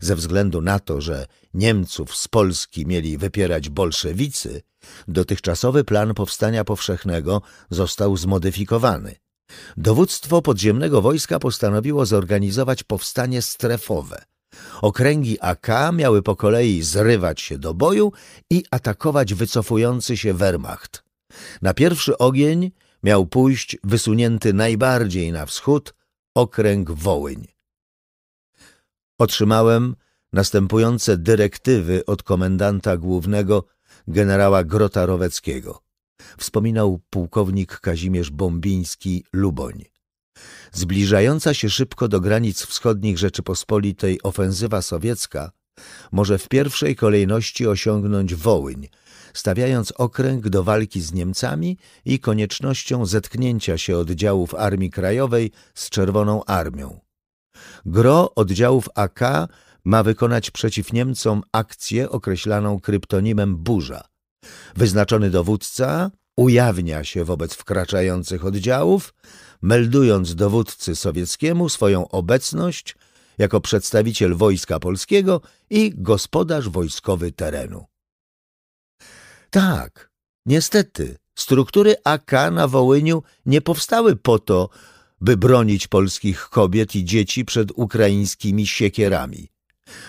Ze względu na to, że Niemców z Polski mieli wypierać bolszewicy, dotychczasowy plan powstania powszechnego został zmodyfikowany. Dowództwo podziemnego wojska postanowiło zorganizować powstanie strefowe – Okręgi AK miały po kolei zrywać się do boju i atakować wycofujący się Wehrmacht. Na pierwszy ogień miał pójść wysunięty najbardziej na wschód okręg Wołyń. Otrzymałem następujące dyrektywy od komendanta głównego generała Grota Roweckiego. Wspominał pułkownik Kazimierz Bombiński Luboń. Zbliżająca się szybko do granic wschodnich Rzeczypospolitej ofensywa sowiecka może w pierwszej kolejności osiągnąć Wołyń, stawiając okręg do walki z Niemcami i koniecznością zetknięcia się oddziałów Armii Krajowej z Czerwoną Armią. Gro oddziałów AK ma wykonać przeciw Niemcom akcję określaną kryptonimem Burza. Wyznaczony dowódca ujawnia się wobec wkraczających oddziałów, meldując dowódcy sowieckiemu swoją obecność jako przedstawiciel Wojska Polskiego i gospodarz wojskowy terenu. Tak, niestety, struktury AK na Wołyniu nie powstały po to, by bronić polskich kobiet i dzieci przed ukraińskimi siekierami.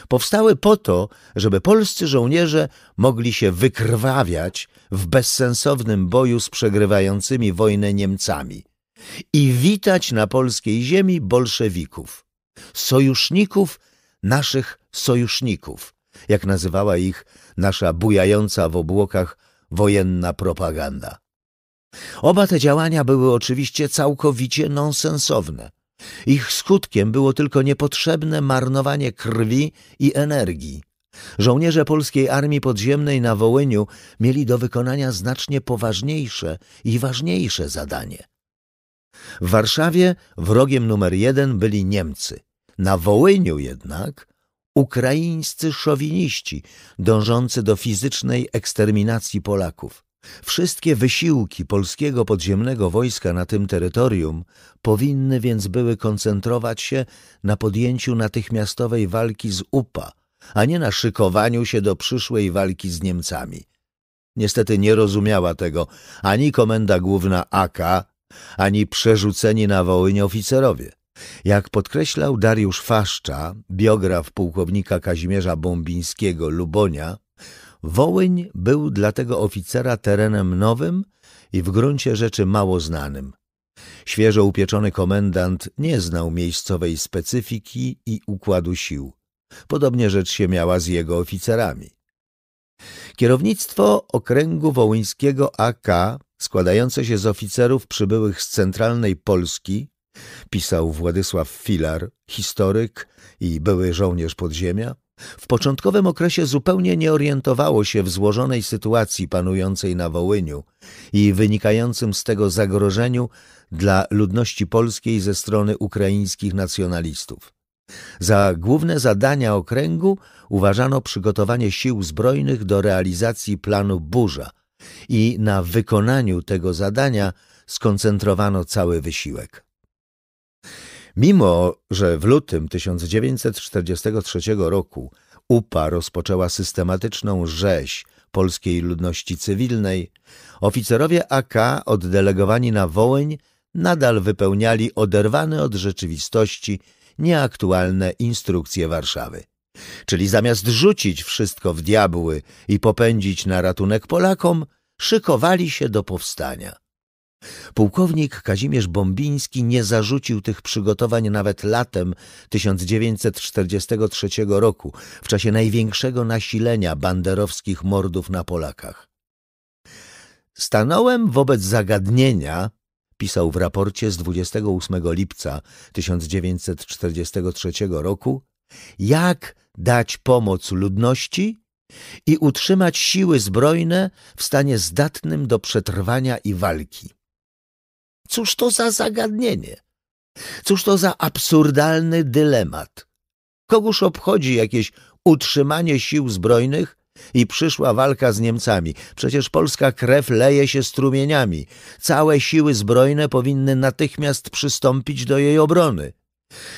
Powstały po to, żeby polscy żołnierze mogli się wykrwawiać w bezsensownym boju z przegrywającymi wojnę Niemcami i witać na polskiej ziemi bolszewików, sojuszników naszych sojuszników, jak nazywała ich nasza bujająca w obłokach wojenna propaganda. Oba te działania były oczywiście całkowicie nonsensowne. Ich skutkiem było tylko niepotrzebne marnowanie krwi i energii. Żołnierze polskiej armii podziemnej na Wołyniu mieli do wykonania znacznie poważniejsze i ważniejsze zadanie. W Warszawie wrogiem numer jeden byli Niemcy. Na Wołyniu jednak ukraińscy szowiniści dążący do fizycznej eksterminacji Polaków. Wszystkie wysiłki polskiego podziemnego wojska na tym terytorium powinny więc były koncentrować się na podjęciu natychmiastowej walki z UPA, a nie na szykowaniu się do przyszłej walki z Niemcami. Niestety nie rozumiała tego ani komenda główna AK, ani przerzuceni na Wołyń oficerowie. Jak podkreślał Dariusz Faszcza, biograf pułkownika Kazimierza Bombińskiego Lubonia, Wołyń był dla tego oficera terenem nowym i w gruncie rzeczy mało znanym. Świeżo upieczony komendant nie znał miejscowej specyfiki i układu sił. Podobnie rzecz się miała z jego oficerami. Kierownictwo okręgu wołyńskiego AK, składające się z oficerów przybyłych z centralnej Polski, pisał Władysław Filar, historyk i były żołnierz podziemia, w początkowym okresie zupełnie nie orientowało się w złożonej sytuacji panującej na Wołyniu i wynikającym z tego zagrożeniu dla ludności polskiej ze strony ukraińskich nacjonalistów. Za główne zadania okręgu uważano przygotowanie sił zbrojnych do realizacji planu burza i na wykonaniu tego zadania skoncentrowano cały wysiłek. Mimo, że w lutym 1943 roku UPA rozpoczęła systematyczną rzeź polskiej ludności cywilnej, oficerowie AK oddelegowani na Wołyń nadal wypełniali oderwane od rzeczywistości nieaktualne instrukcje Warszawy. Czyli zamiast rzucić wszystko w diabły i popędzić na ratunek Polakom, szykowali się do powstania. Pułkownik Kazimierz Bombiński nie zarzucił tych przygotowań nawet latem 1943 roku, w czasie największego nasilenia banderowskich mordów na Polakach. Stanąłem wobec zagadnienia, pisał w raporcie z 28 lipca 1943 roku, jak dać pomoc ludności i utrzymać siły zbrojne w stanie zdatnym do przetrwania i walki. Cóż to za zagadnienie? Cóż to za absurdalny dylemat? Kogóż obchodzi jakieś utrzymanie sił zbrojnych i przyszła walka z Niemcami? Przecież polska krew leje się strumieniami. Całe siły zbrojne powinny natychmiast przystąpić do jej obrony.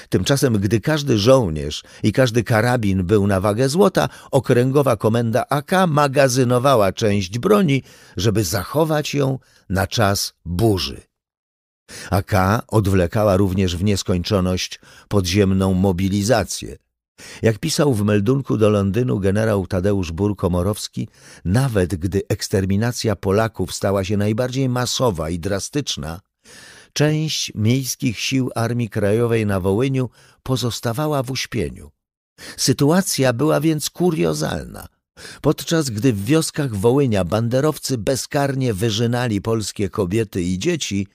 Tymczasem, gdy każdy żołnierz i każdy karabin był na wagę złota, okręgowa komenda AK magazynowała część broni, żeby zachować ją na czas burzy a K odwlekała również w nieskończoność podziemną mobilizację. Jak pisał w meldunku do Londynu generał Tadeusz Burkomorowski, nawet gdy eksterminacja Polaków stała się najbardziej masowa i drastyczna, część miejskich sił Armii Krajowej na Wołyniu pozostawała w uśpieniu. Sytuacja była więc kuriozalna. Podczas gdy w wioskach Wołynia banderowcy bezkarnie wyżynali polskie kobiety i dzieci –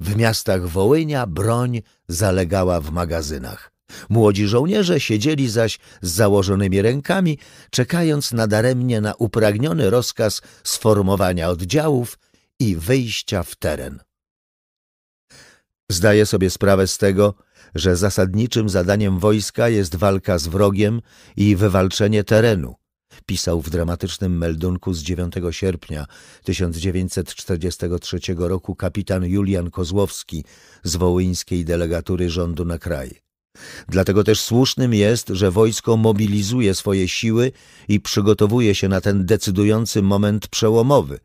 w miastach Wołynia broń zalegała w magazynach. Młodzi żołnierze siedzieli zaś z założonymi rękami, czekając nadaremnie na upragniony rozkaz sformowania oddziałów i wyjścia w teren. Zdaję sobie sprawę z tego, że zasadniczym zadaniem wojska jest walka z wrogiem i wywalczenie terenu, pisał w dramatycznym meldunku z 9 sierpnia 1943 roku kapitan Julian Kozłowski z wołyńskiej delegatury rządu na kraj. Dlatego też słusznym jest, że wojsko mobilizuje swoje siły i przygotowuje się na ten decydujący moment przełomowy.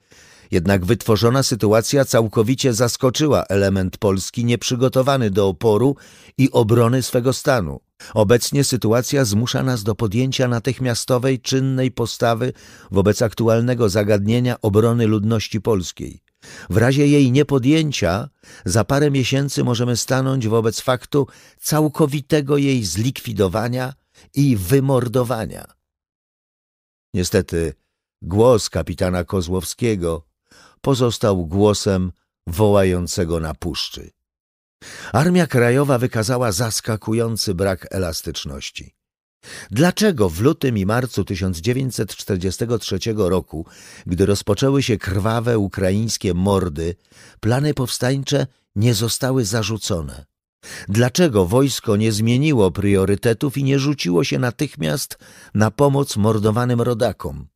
Jednak wytworzona sytuacja całkowicie zaskoczyła element Polski nieprzygotowany do oporu i obrony swego stanu. Obecnie sytuacja zmusza nas do podjęcia natychmiastowej, czynnej postawy wobec aktualnego zagadnienia obrony ludności polskiej. W razie jej niepodjęcia za parę miesięcy możemy stanąć wobec faktu całkowitego jej zlikwidowania i wymordowania. Niestety głos kapitana Kozłowskiego pozostał głosem wołającego na puszczy. Armia Krajowa wykazała zaskakujący brak elastyczności. Dlaczego w lutym i marcu 1943 roku, gdy rozpoczęły się krwawe ukraińskie mordy, plany powstańcze nie zostały zarzucone? Dlaczego wojsko nie zmieniło priorytetów i nie rzuciło się natychmiast na pomoc mordowanym rodakom?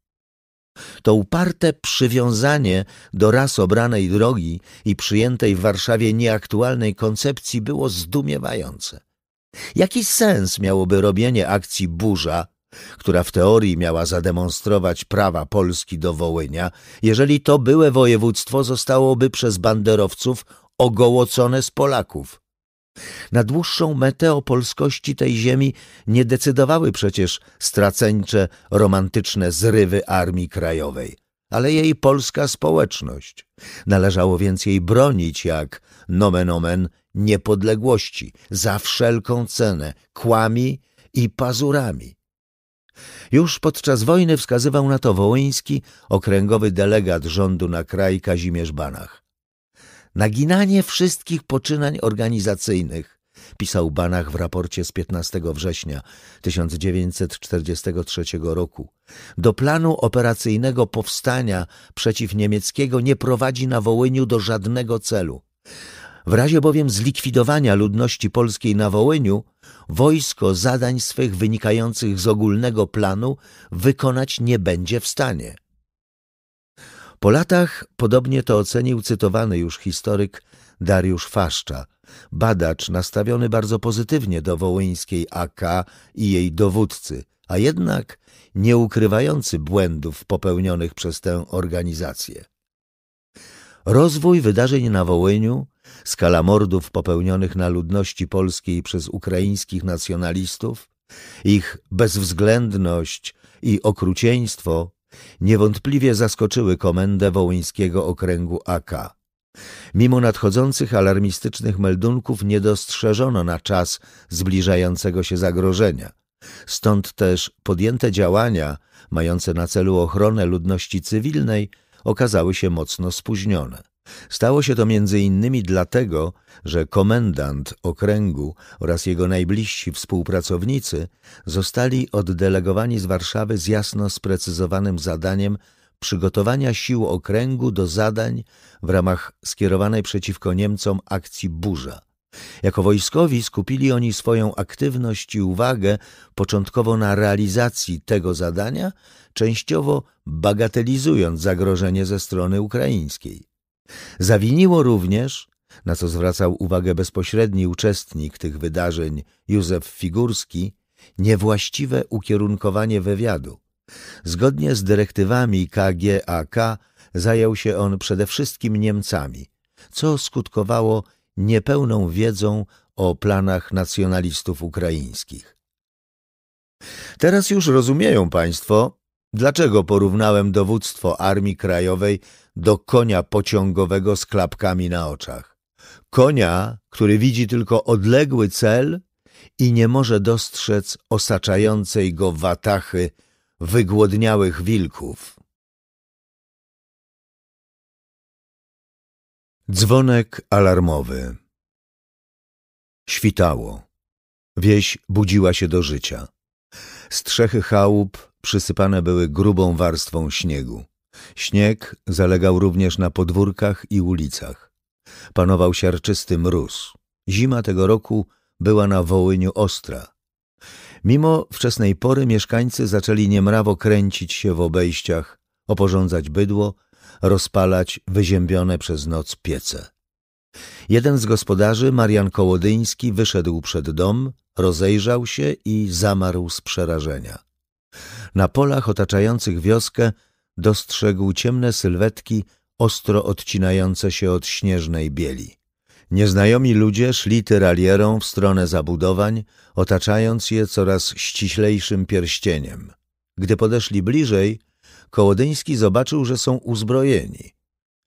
To uparte przywiązanie do raz obranej drogi i przyjętej w Warszawie nieaktualnej koncepcji było zdumiewające. Jaki sens miałoby robienie akcji burza, która w teorii miała zademonstrować prawa Polski do Wołynia, jeżeli to byłe województwo zostałoby przez banderowców ogołocone z Polaków? Na dłuższą metę o polskości tej ziemi nie decydowały przecież straceńcze, romantyczne zrywy Armii Krajowej, ale jej polska społeczność. Należało więc jej bronić jak, nomen omen, niepodległości, za wszelką cenę, kłami i pazurami. Już podczas wojny wskazywał na to Wołyński, okręgowy delegat rządu na kraj Kazimierz Banach. Naginanie wszystkich poczynań organizacyjnych, pisał Banach w raporcie z 15 września 1943 roku. Do planu operacyjnego powstania przeciw niemieckiego nie prowadzi na Wołyniu do żadnego celu. W razie bowiem zlikwidowania ludności polskiej na Wołyniu, wojsko zadań swych wynikających z ogólnego planu wykonać nie będzie w stanie. Po latach podobnie to ocenił cytowany już historyk Dariusz Faszcza, badacz nastawiony bardzo pozytywnie do wołyńskiej AK i jej dowódcy, a jednak nie ukrywający błędów popełnionych przez tę organizację. Rozwój wydarzeń na Wołyniu, skala mordów popełnionych na ludności polskiej przez ukraińskich nacjonalistów, ich bezwzględność i okrucieństwo niewątpliwie zaskoczyły komendę Wołyńskiego Okręgu AK. Mimo nadchodzących alarmistycznych meldunków nie dostrzeżono na czas zbliżającego się zagrożenia. Stąd też podjęte działania mające na celu ochronę ludności cywilnej okazały się mocno spóźnione. Stało się to między innymi dlatego, że komendant okręgu oraz jego najbliżsi współpracownicy zostali oddelegowani z Warszawy z jasno sprecyzowanym zadaniem przygotowania sił okręgu do zadań w ramach skierowanej przeciwko Niemcom akcji burza. Jako wojskowi skupili oni swoją aktywność i uwagę początkowo na realizacji tego zadania, częściowo bagatelizując zagrożenie ze strony ukraińskiej. Zawiniło również, na co zwracał uwagę bezpośredni uczestnik tych wydarzeń Józef Figurski, niewłaściwe ukierunkowanie wywiadu. Zgodnie z dyrektywami KGAK zajął się on przede wszystkim Niemcami, co skutkowało niepełną wiedzą o planach nacjonalistów ukraińskich. Teraz już rozumieją Państwo, dlaczego porównałem dowództwo Armii Krajowej do konia pociągowego z klapkami na oczach. Konia, który widzi tylko odległy cel i nie może dostrzec osaczającej go watachy wygłodniałych wilków. Dzwonek alarmowy Świtało. Wieś budziła się do życia. Strzechy chałup przysypane były grubą warstwą śniegu. Śnieg zalegał również na podwórkach i ulicach. Panował siarczysty mróz. Zima tego roku była na Wołyniu ostra. Mimo wczesnej pory mieszkańcy zaczęli niemrawo kręcić się w obejściach, oporządzać bydło, rozpalać wyziębione przez noc piece. Jeden z gospodarzy, Marian Kołodyński, wyszedł przed dom, rozejrzał się i zamarł z przerażenia. Na polach otaczających wioskę dostrzegł ciemne sylwetki ostro odcinające się od śnieżnej bieli. Nieznajomi ludzie szli tyralierą w stronę zabudowań, otaczając je coraz ściślejszym pierścieniem. Gdy podeszli bliżej, Kołodyński zobaczył, że są uzbrojeni.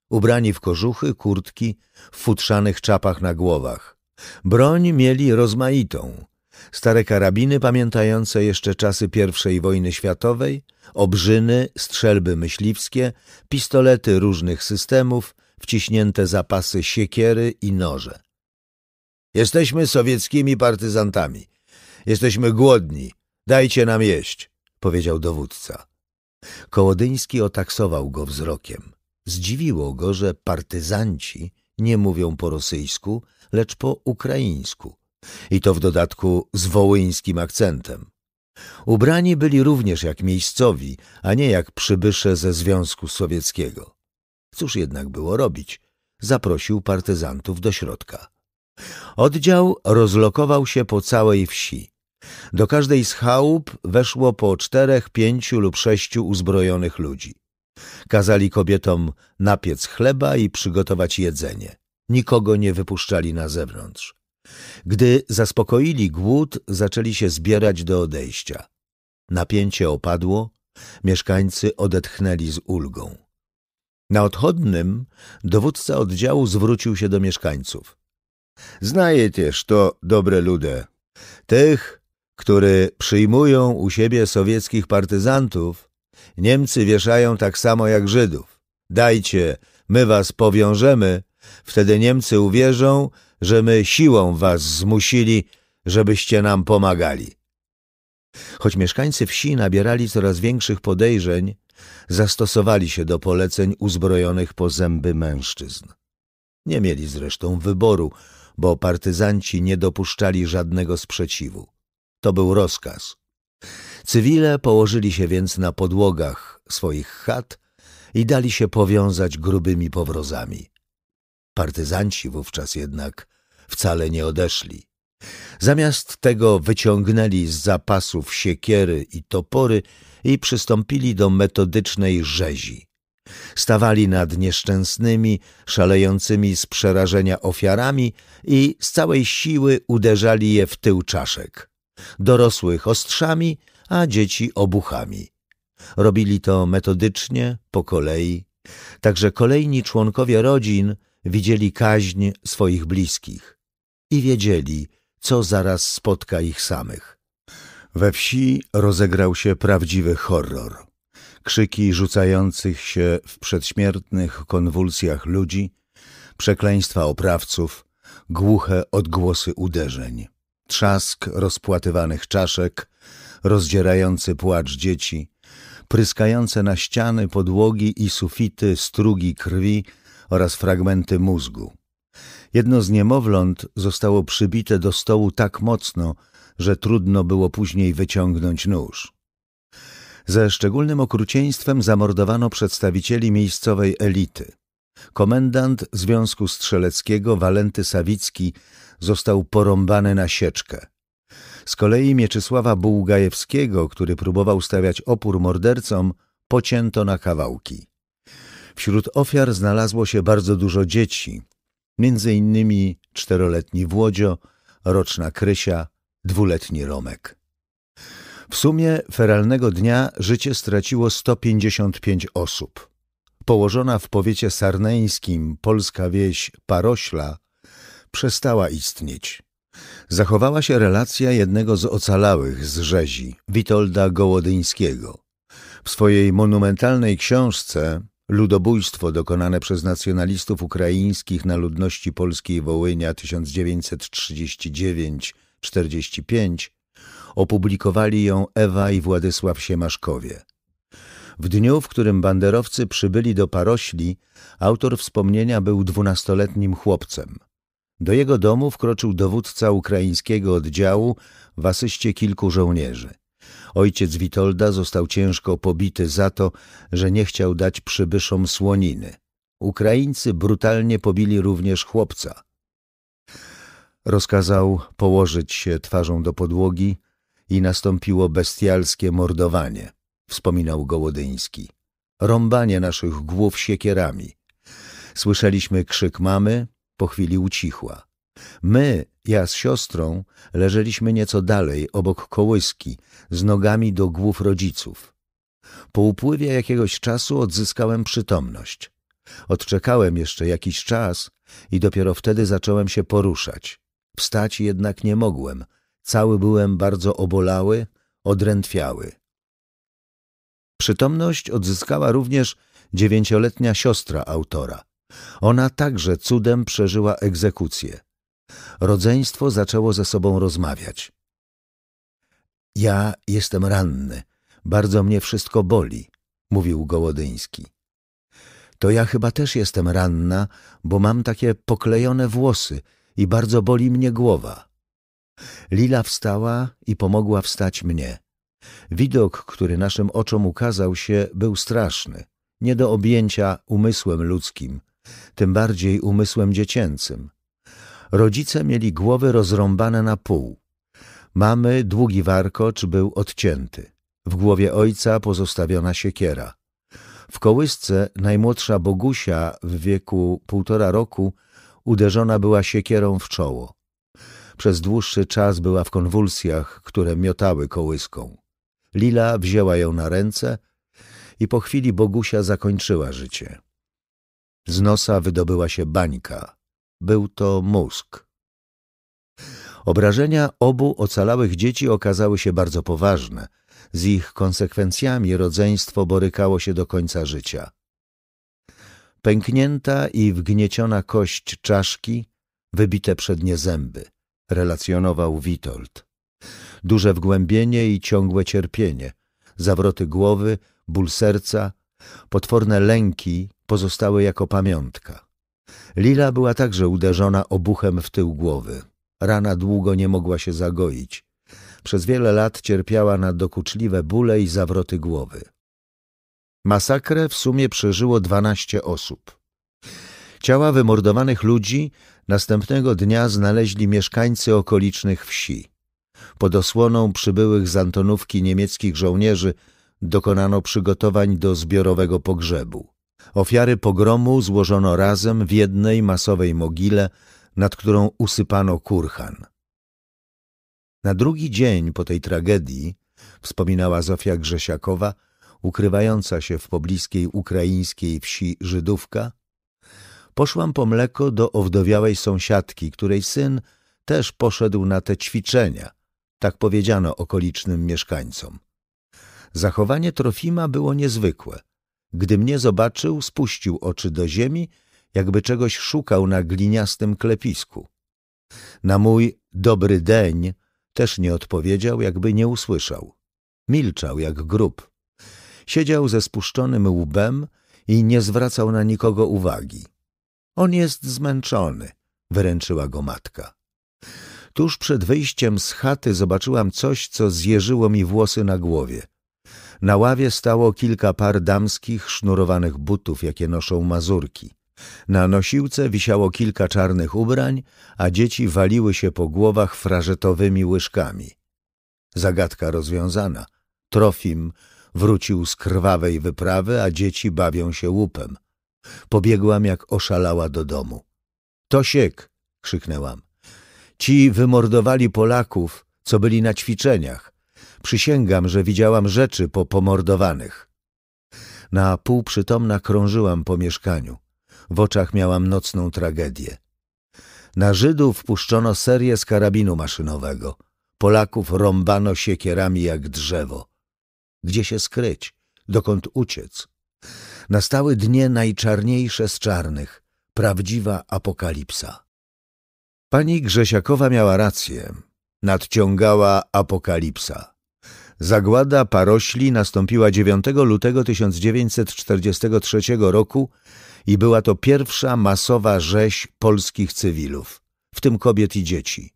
Ubrani w kożuchy, kurtki, w futrzanych czapach na głowach. Broń mieli rozmaitą, stare karabiny pamiętające jeszcze czasy I wojny światowej, obrzyny, strzelby myśliwskie, pistolety różnych systemów, wciśnięte zapasy siekiery i noże. Jesteśmy sowieckimi partyzantami. Jesteśmy głodni. Dajcie nam jeść, powiedział dowódca. Kołodyński otaksował go wzrokiem. Zdziwiło go, że partyzanci nie mówią po rosyjsku, lecz po ukraińsku. I to w dodatku z wołyńskim akcentem. Ubrani byli również jak miejscowi, a nie jak przybysze ze Związku Sowieckiego. Cóż jednak było robić? Zaprosił partyzantów do środka. Oddział rozlokował się po całej wsi. Do każdej z chałup weszło po czterech, pięciu lub sześciu uzbrojonych ludzi. Kazali kobietom napiec chleba i przygotować jedzenie. Nikogo nie wypuszczali na zewnątrz. Gdy zaspokoili głód, zaczęli się zbierać do odejścia. Napięcie opadło, mieszkańcy odetchnęli z ulgą. Na odchodnym dowódca oddziału zwrócił się do mieszkańców. też to, dobre lude, tych, którzy przyjmują u siebie sowieckich partyzantów, Niemcy wieszają tak samo jak Żydów. Dajcie, my was powiążemy, wtedy Niemcy uwierzą, że my siłą was zmusili, żebyście nam pomagali. Choć mieszkańcy wsi nabierali coraz większych podejrzeń, zastosowali się do poleceń uzbrojonych po zęby mężczyzn. Nie mieli zresztą wyboru, bo partyzanci nie dopuszczali żadnego sprzeciwu. To był rozkaz. Cywile położyli się więc na podłogach swoich chat i dali się powiązać grubymi powrozami. Partyzanci wówczas jednak wcale nie odeszli. Zamiast tego wyciągnęli z zapasów siekiery i topory i przystąpili do metodycznej rzezi. Stawali nad nieszczęsnymi, szalejącymi z przerażenia ofiarami i z całej siły uderzali je w tył czaszek. Dorosłych ostrzami, a dzieci obuchami. Robili to metodycznie, po kolei. Także kolejni członkowie rodzin widzieli kaźń swoich bliskich i wiedzieli, co zaraz spotka ich samych. We wsi rozegrał się prawdziwy horror. Krzyki rzucających się w przedśmiertnych konwulsjach ludzi, przekleństwa oprawców, głuche odgłosy uderzeń, trzask rozpłatywanych czaszek, rozdzierający płacz dzieci, pryskające na ściany, podłogi i sufity strugi krwi oraz fragmenty mózgu. Jedno z niemowląt zostało przybite do stołu tak mocno, że trudno było później wyciągnąć nóż. Ze szczególnym okrucieństwem zamordowano przedstawicieli miejscowej elity. Komendant Związku Strzeleckiego Walenty Sawicki został porąbany na sieczkę. Z kolei Mieczysława Bułgajewskiego, który próbował stawiać opór mordercom, pocięto na kawałki. Wśród ofiar znalazło się bardzo dużo dzieci, między innymi czteroletni Włodzio, roczna Krysia, dwuletni Romek. W sumie feralnego dnia życie straciło 155 osób. Położona w powiecie sarneńskim polska wieś Parośla przestała istnieć. Zachowała się relacja jednego z ocalałych z rzezi, Witolda Gołodyńskiego. W swojej monumentalnej książce Ludobójstwo dokonane przez nacjonalistów ukraińskich na ludności polskiej Wołynia 1939-45 opublikowali ją Ewa i Władysław Siemaszkowie. W dniu, w którym banderowcy przybyli do Parośli, autor wspomnienia był dwunastoletnim chłopcem. Do jego domu wkroczył dowódca ukraińskiego oddziału w asyście kilku żołnierzy. Ojciec Witolda został ciężko pobity za to, że nie chciał dać przybyszom słoniny. Ukraińcy brutalnie pobili również chłopca. Rozkazał położyć się twarzą do podłogi i nastąpiło bestialskie mordowanie, wspominał Gołodyński. Rąbanie naszych głów siekierami. Słyszeliśmy krzyk mamy, po chwili ucichła. My, ja z siostrą, leżeliśmy nieco dalej, obok kołyski, z nogami do głów rodziców. Po upływie jakiegoś czasu odzyskałem przytomność. Odczekałem jeszcze jakiś czas i dopiero wtedy zacząłem się poruszać. Wstać jednak nie mogłem. Cały byłem bardzo obolały, odrętwiały. Przytomność odzyskała również dziewięcioletnia siostra autora. Ona także cudem przeżyła egzekucję rodzeństwo zaczęło ze sobą rozmawiać. Ja jestem ranny, bardzo mnie wszystko boli, mówił Gołodyński. To ja chyba też jestem ranna, bo mam takie poklejone włosy i bardzo boli mnie głowa. Lila wstała i pomogła wstać mnie. Widok, który naszym oczom ukazał się, był straszny, nie do objęcia umysłem ludzkim, tym bardziej umysłem dziecięcym. Rodzice mieli głowy rozrąbane na pół. Mamy długi warkocz był odcięty. W głowie ojca pozostawiona siekiera. W kołysce najmłodsza Bogusia w wieku półtora roku uderzona była siekierą w czoło. Przez dłuższy czas była w konwulsjach, które miotały kołyską. Lila wzięła ją na ręce i po chwili Bogusia zakończyła życie. Z nosa wydobyła się bańka. Był to mózg. Obrażenia obu ocalałych dzieci okazały się bardzo poważne. Z ich konsekwencjami rodzeństwo borykało się do końca życia. Pęknięta i wgnieciona kość czaszki, wybite przednie zęby, relacjonował Witold. Duże wgłębienie i ciągłe cierpienie, zawroty głowy, ból serca, potworne lęki pozostały jako pamiątka. Lila była także uderzona obuchem w tył głowy. Rana długo nie mogła się zagoić. Przez wiele lat cierpiała na dokuczliwe bóle i zawroty głowy. Masakrę w sumie przeżyło dwanaście osób. Ciała wymordowanych ludzi następnego dnia znaleźli mieszkańcy okolicznych wsi. Pod osłoną przybyłych z Antonówki niemieckich żołnierzy dokonano przygotowań do zbiorowego pogrzebu. Ofiary pogromu złożono razem w jednej masowej mogile, nad którą usypano kurhan. Na drugi dzień po tej tragedii, wspominała Zofia Grzesiakowa, ukrywająca się w pobliskiej ukraińskiej wsi Żydówka, poszłam po mleko do owdowiałej sąsiadki, której syn też poszedł na te ćwiczenia, tak powiedziano okolicznym mieszkańcom. Zachowanie Trofima było niezwykłe – gdy mnie zobaczył, spuścił oczy do ziemi, jakby czegoś szukał na gliniastym klepisku. Na mój dobry deń też nie odpowiedział, jakby nie usłyszał. Milczał jak grób. Siedział ze spuszczonym łbem i nie zwracał na nikogo uwagi. On jest zmęczony, wyręczyła go matka. Tuż przed wyjściem z chaty zobaczyłam coś, co zjeżyło mi włosy na głowie. Na ławie stało kilka par damskich, sznurowanych butów, jakie noszą mazurki. Na nosiłce wisiało kilka czarnych ubrań, a dzieci waliły się po głowach frażetowymi łyżkami. Zagadka rozwiązana. Trofim wrócił z krwawej wyprawy, a dzieci bawią się łupem. Pobiegłam jak oszalała do domu. Tosiek! krzyknęłam. Ci wymordowali Polaków, co byli na ćwiczeniach. Przysięgam, że widziałam rzeczy po pomordowanych. Na półprzytomna krążyłam po mieszkaniu. W oczach miałam nocną tragedię. Na Żydów wpuszczono serię z karabinu maszynowego. Polaków rąbano siekierami jak drzewo. Gdzie się skryć? Dokąd uciec? Nastały dnie najczarniejsze z czarnych. Prawdziwa apokalipsa. Pani Grzesiakowa miała rację nadciągała apokalipsa. Zagłada parośli nastąpiła 9 lutego 1943 roku i była to pierwsza masowa rzeź polskich cywilów, w tym kobiet i dzieci.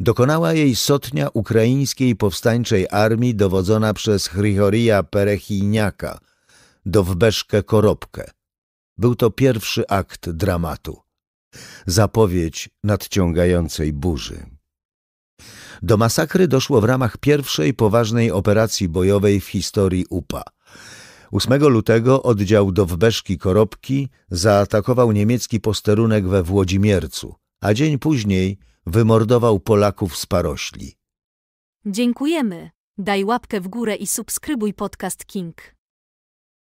Dokonała jej sotnia ukraińskiej powstańczej armii dowodzona przez Chrychoria Perechiniaka do Wbeszkę Koropkę. Był to pierwszy akt dramatu. Zapowiedź nadciągającej burzy. Do masakry doszło w ramach pierwszej poważnej operacji bojowej w historii UPA. 8 lutego oddział Wbeszki Koropki zaatakował niemiecki posterunek we Włodzimiercu, a dzień później wymordował Polaków z Parośli. Dziękujemy. Daj łapkę w górę i subskrybuj podcast King.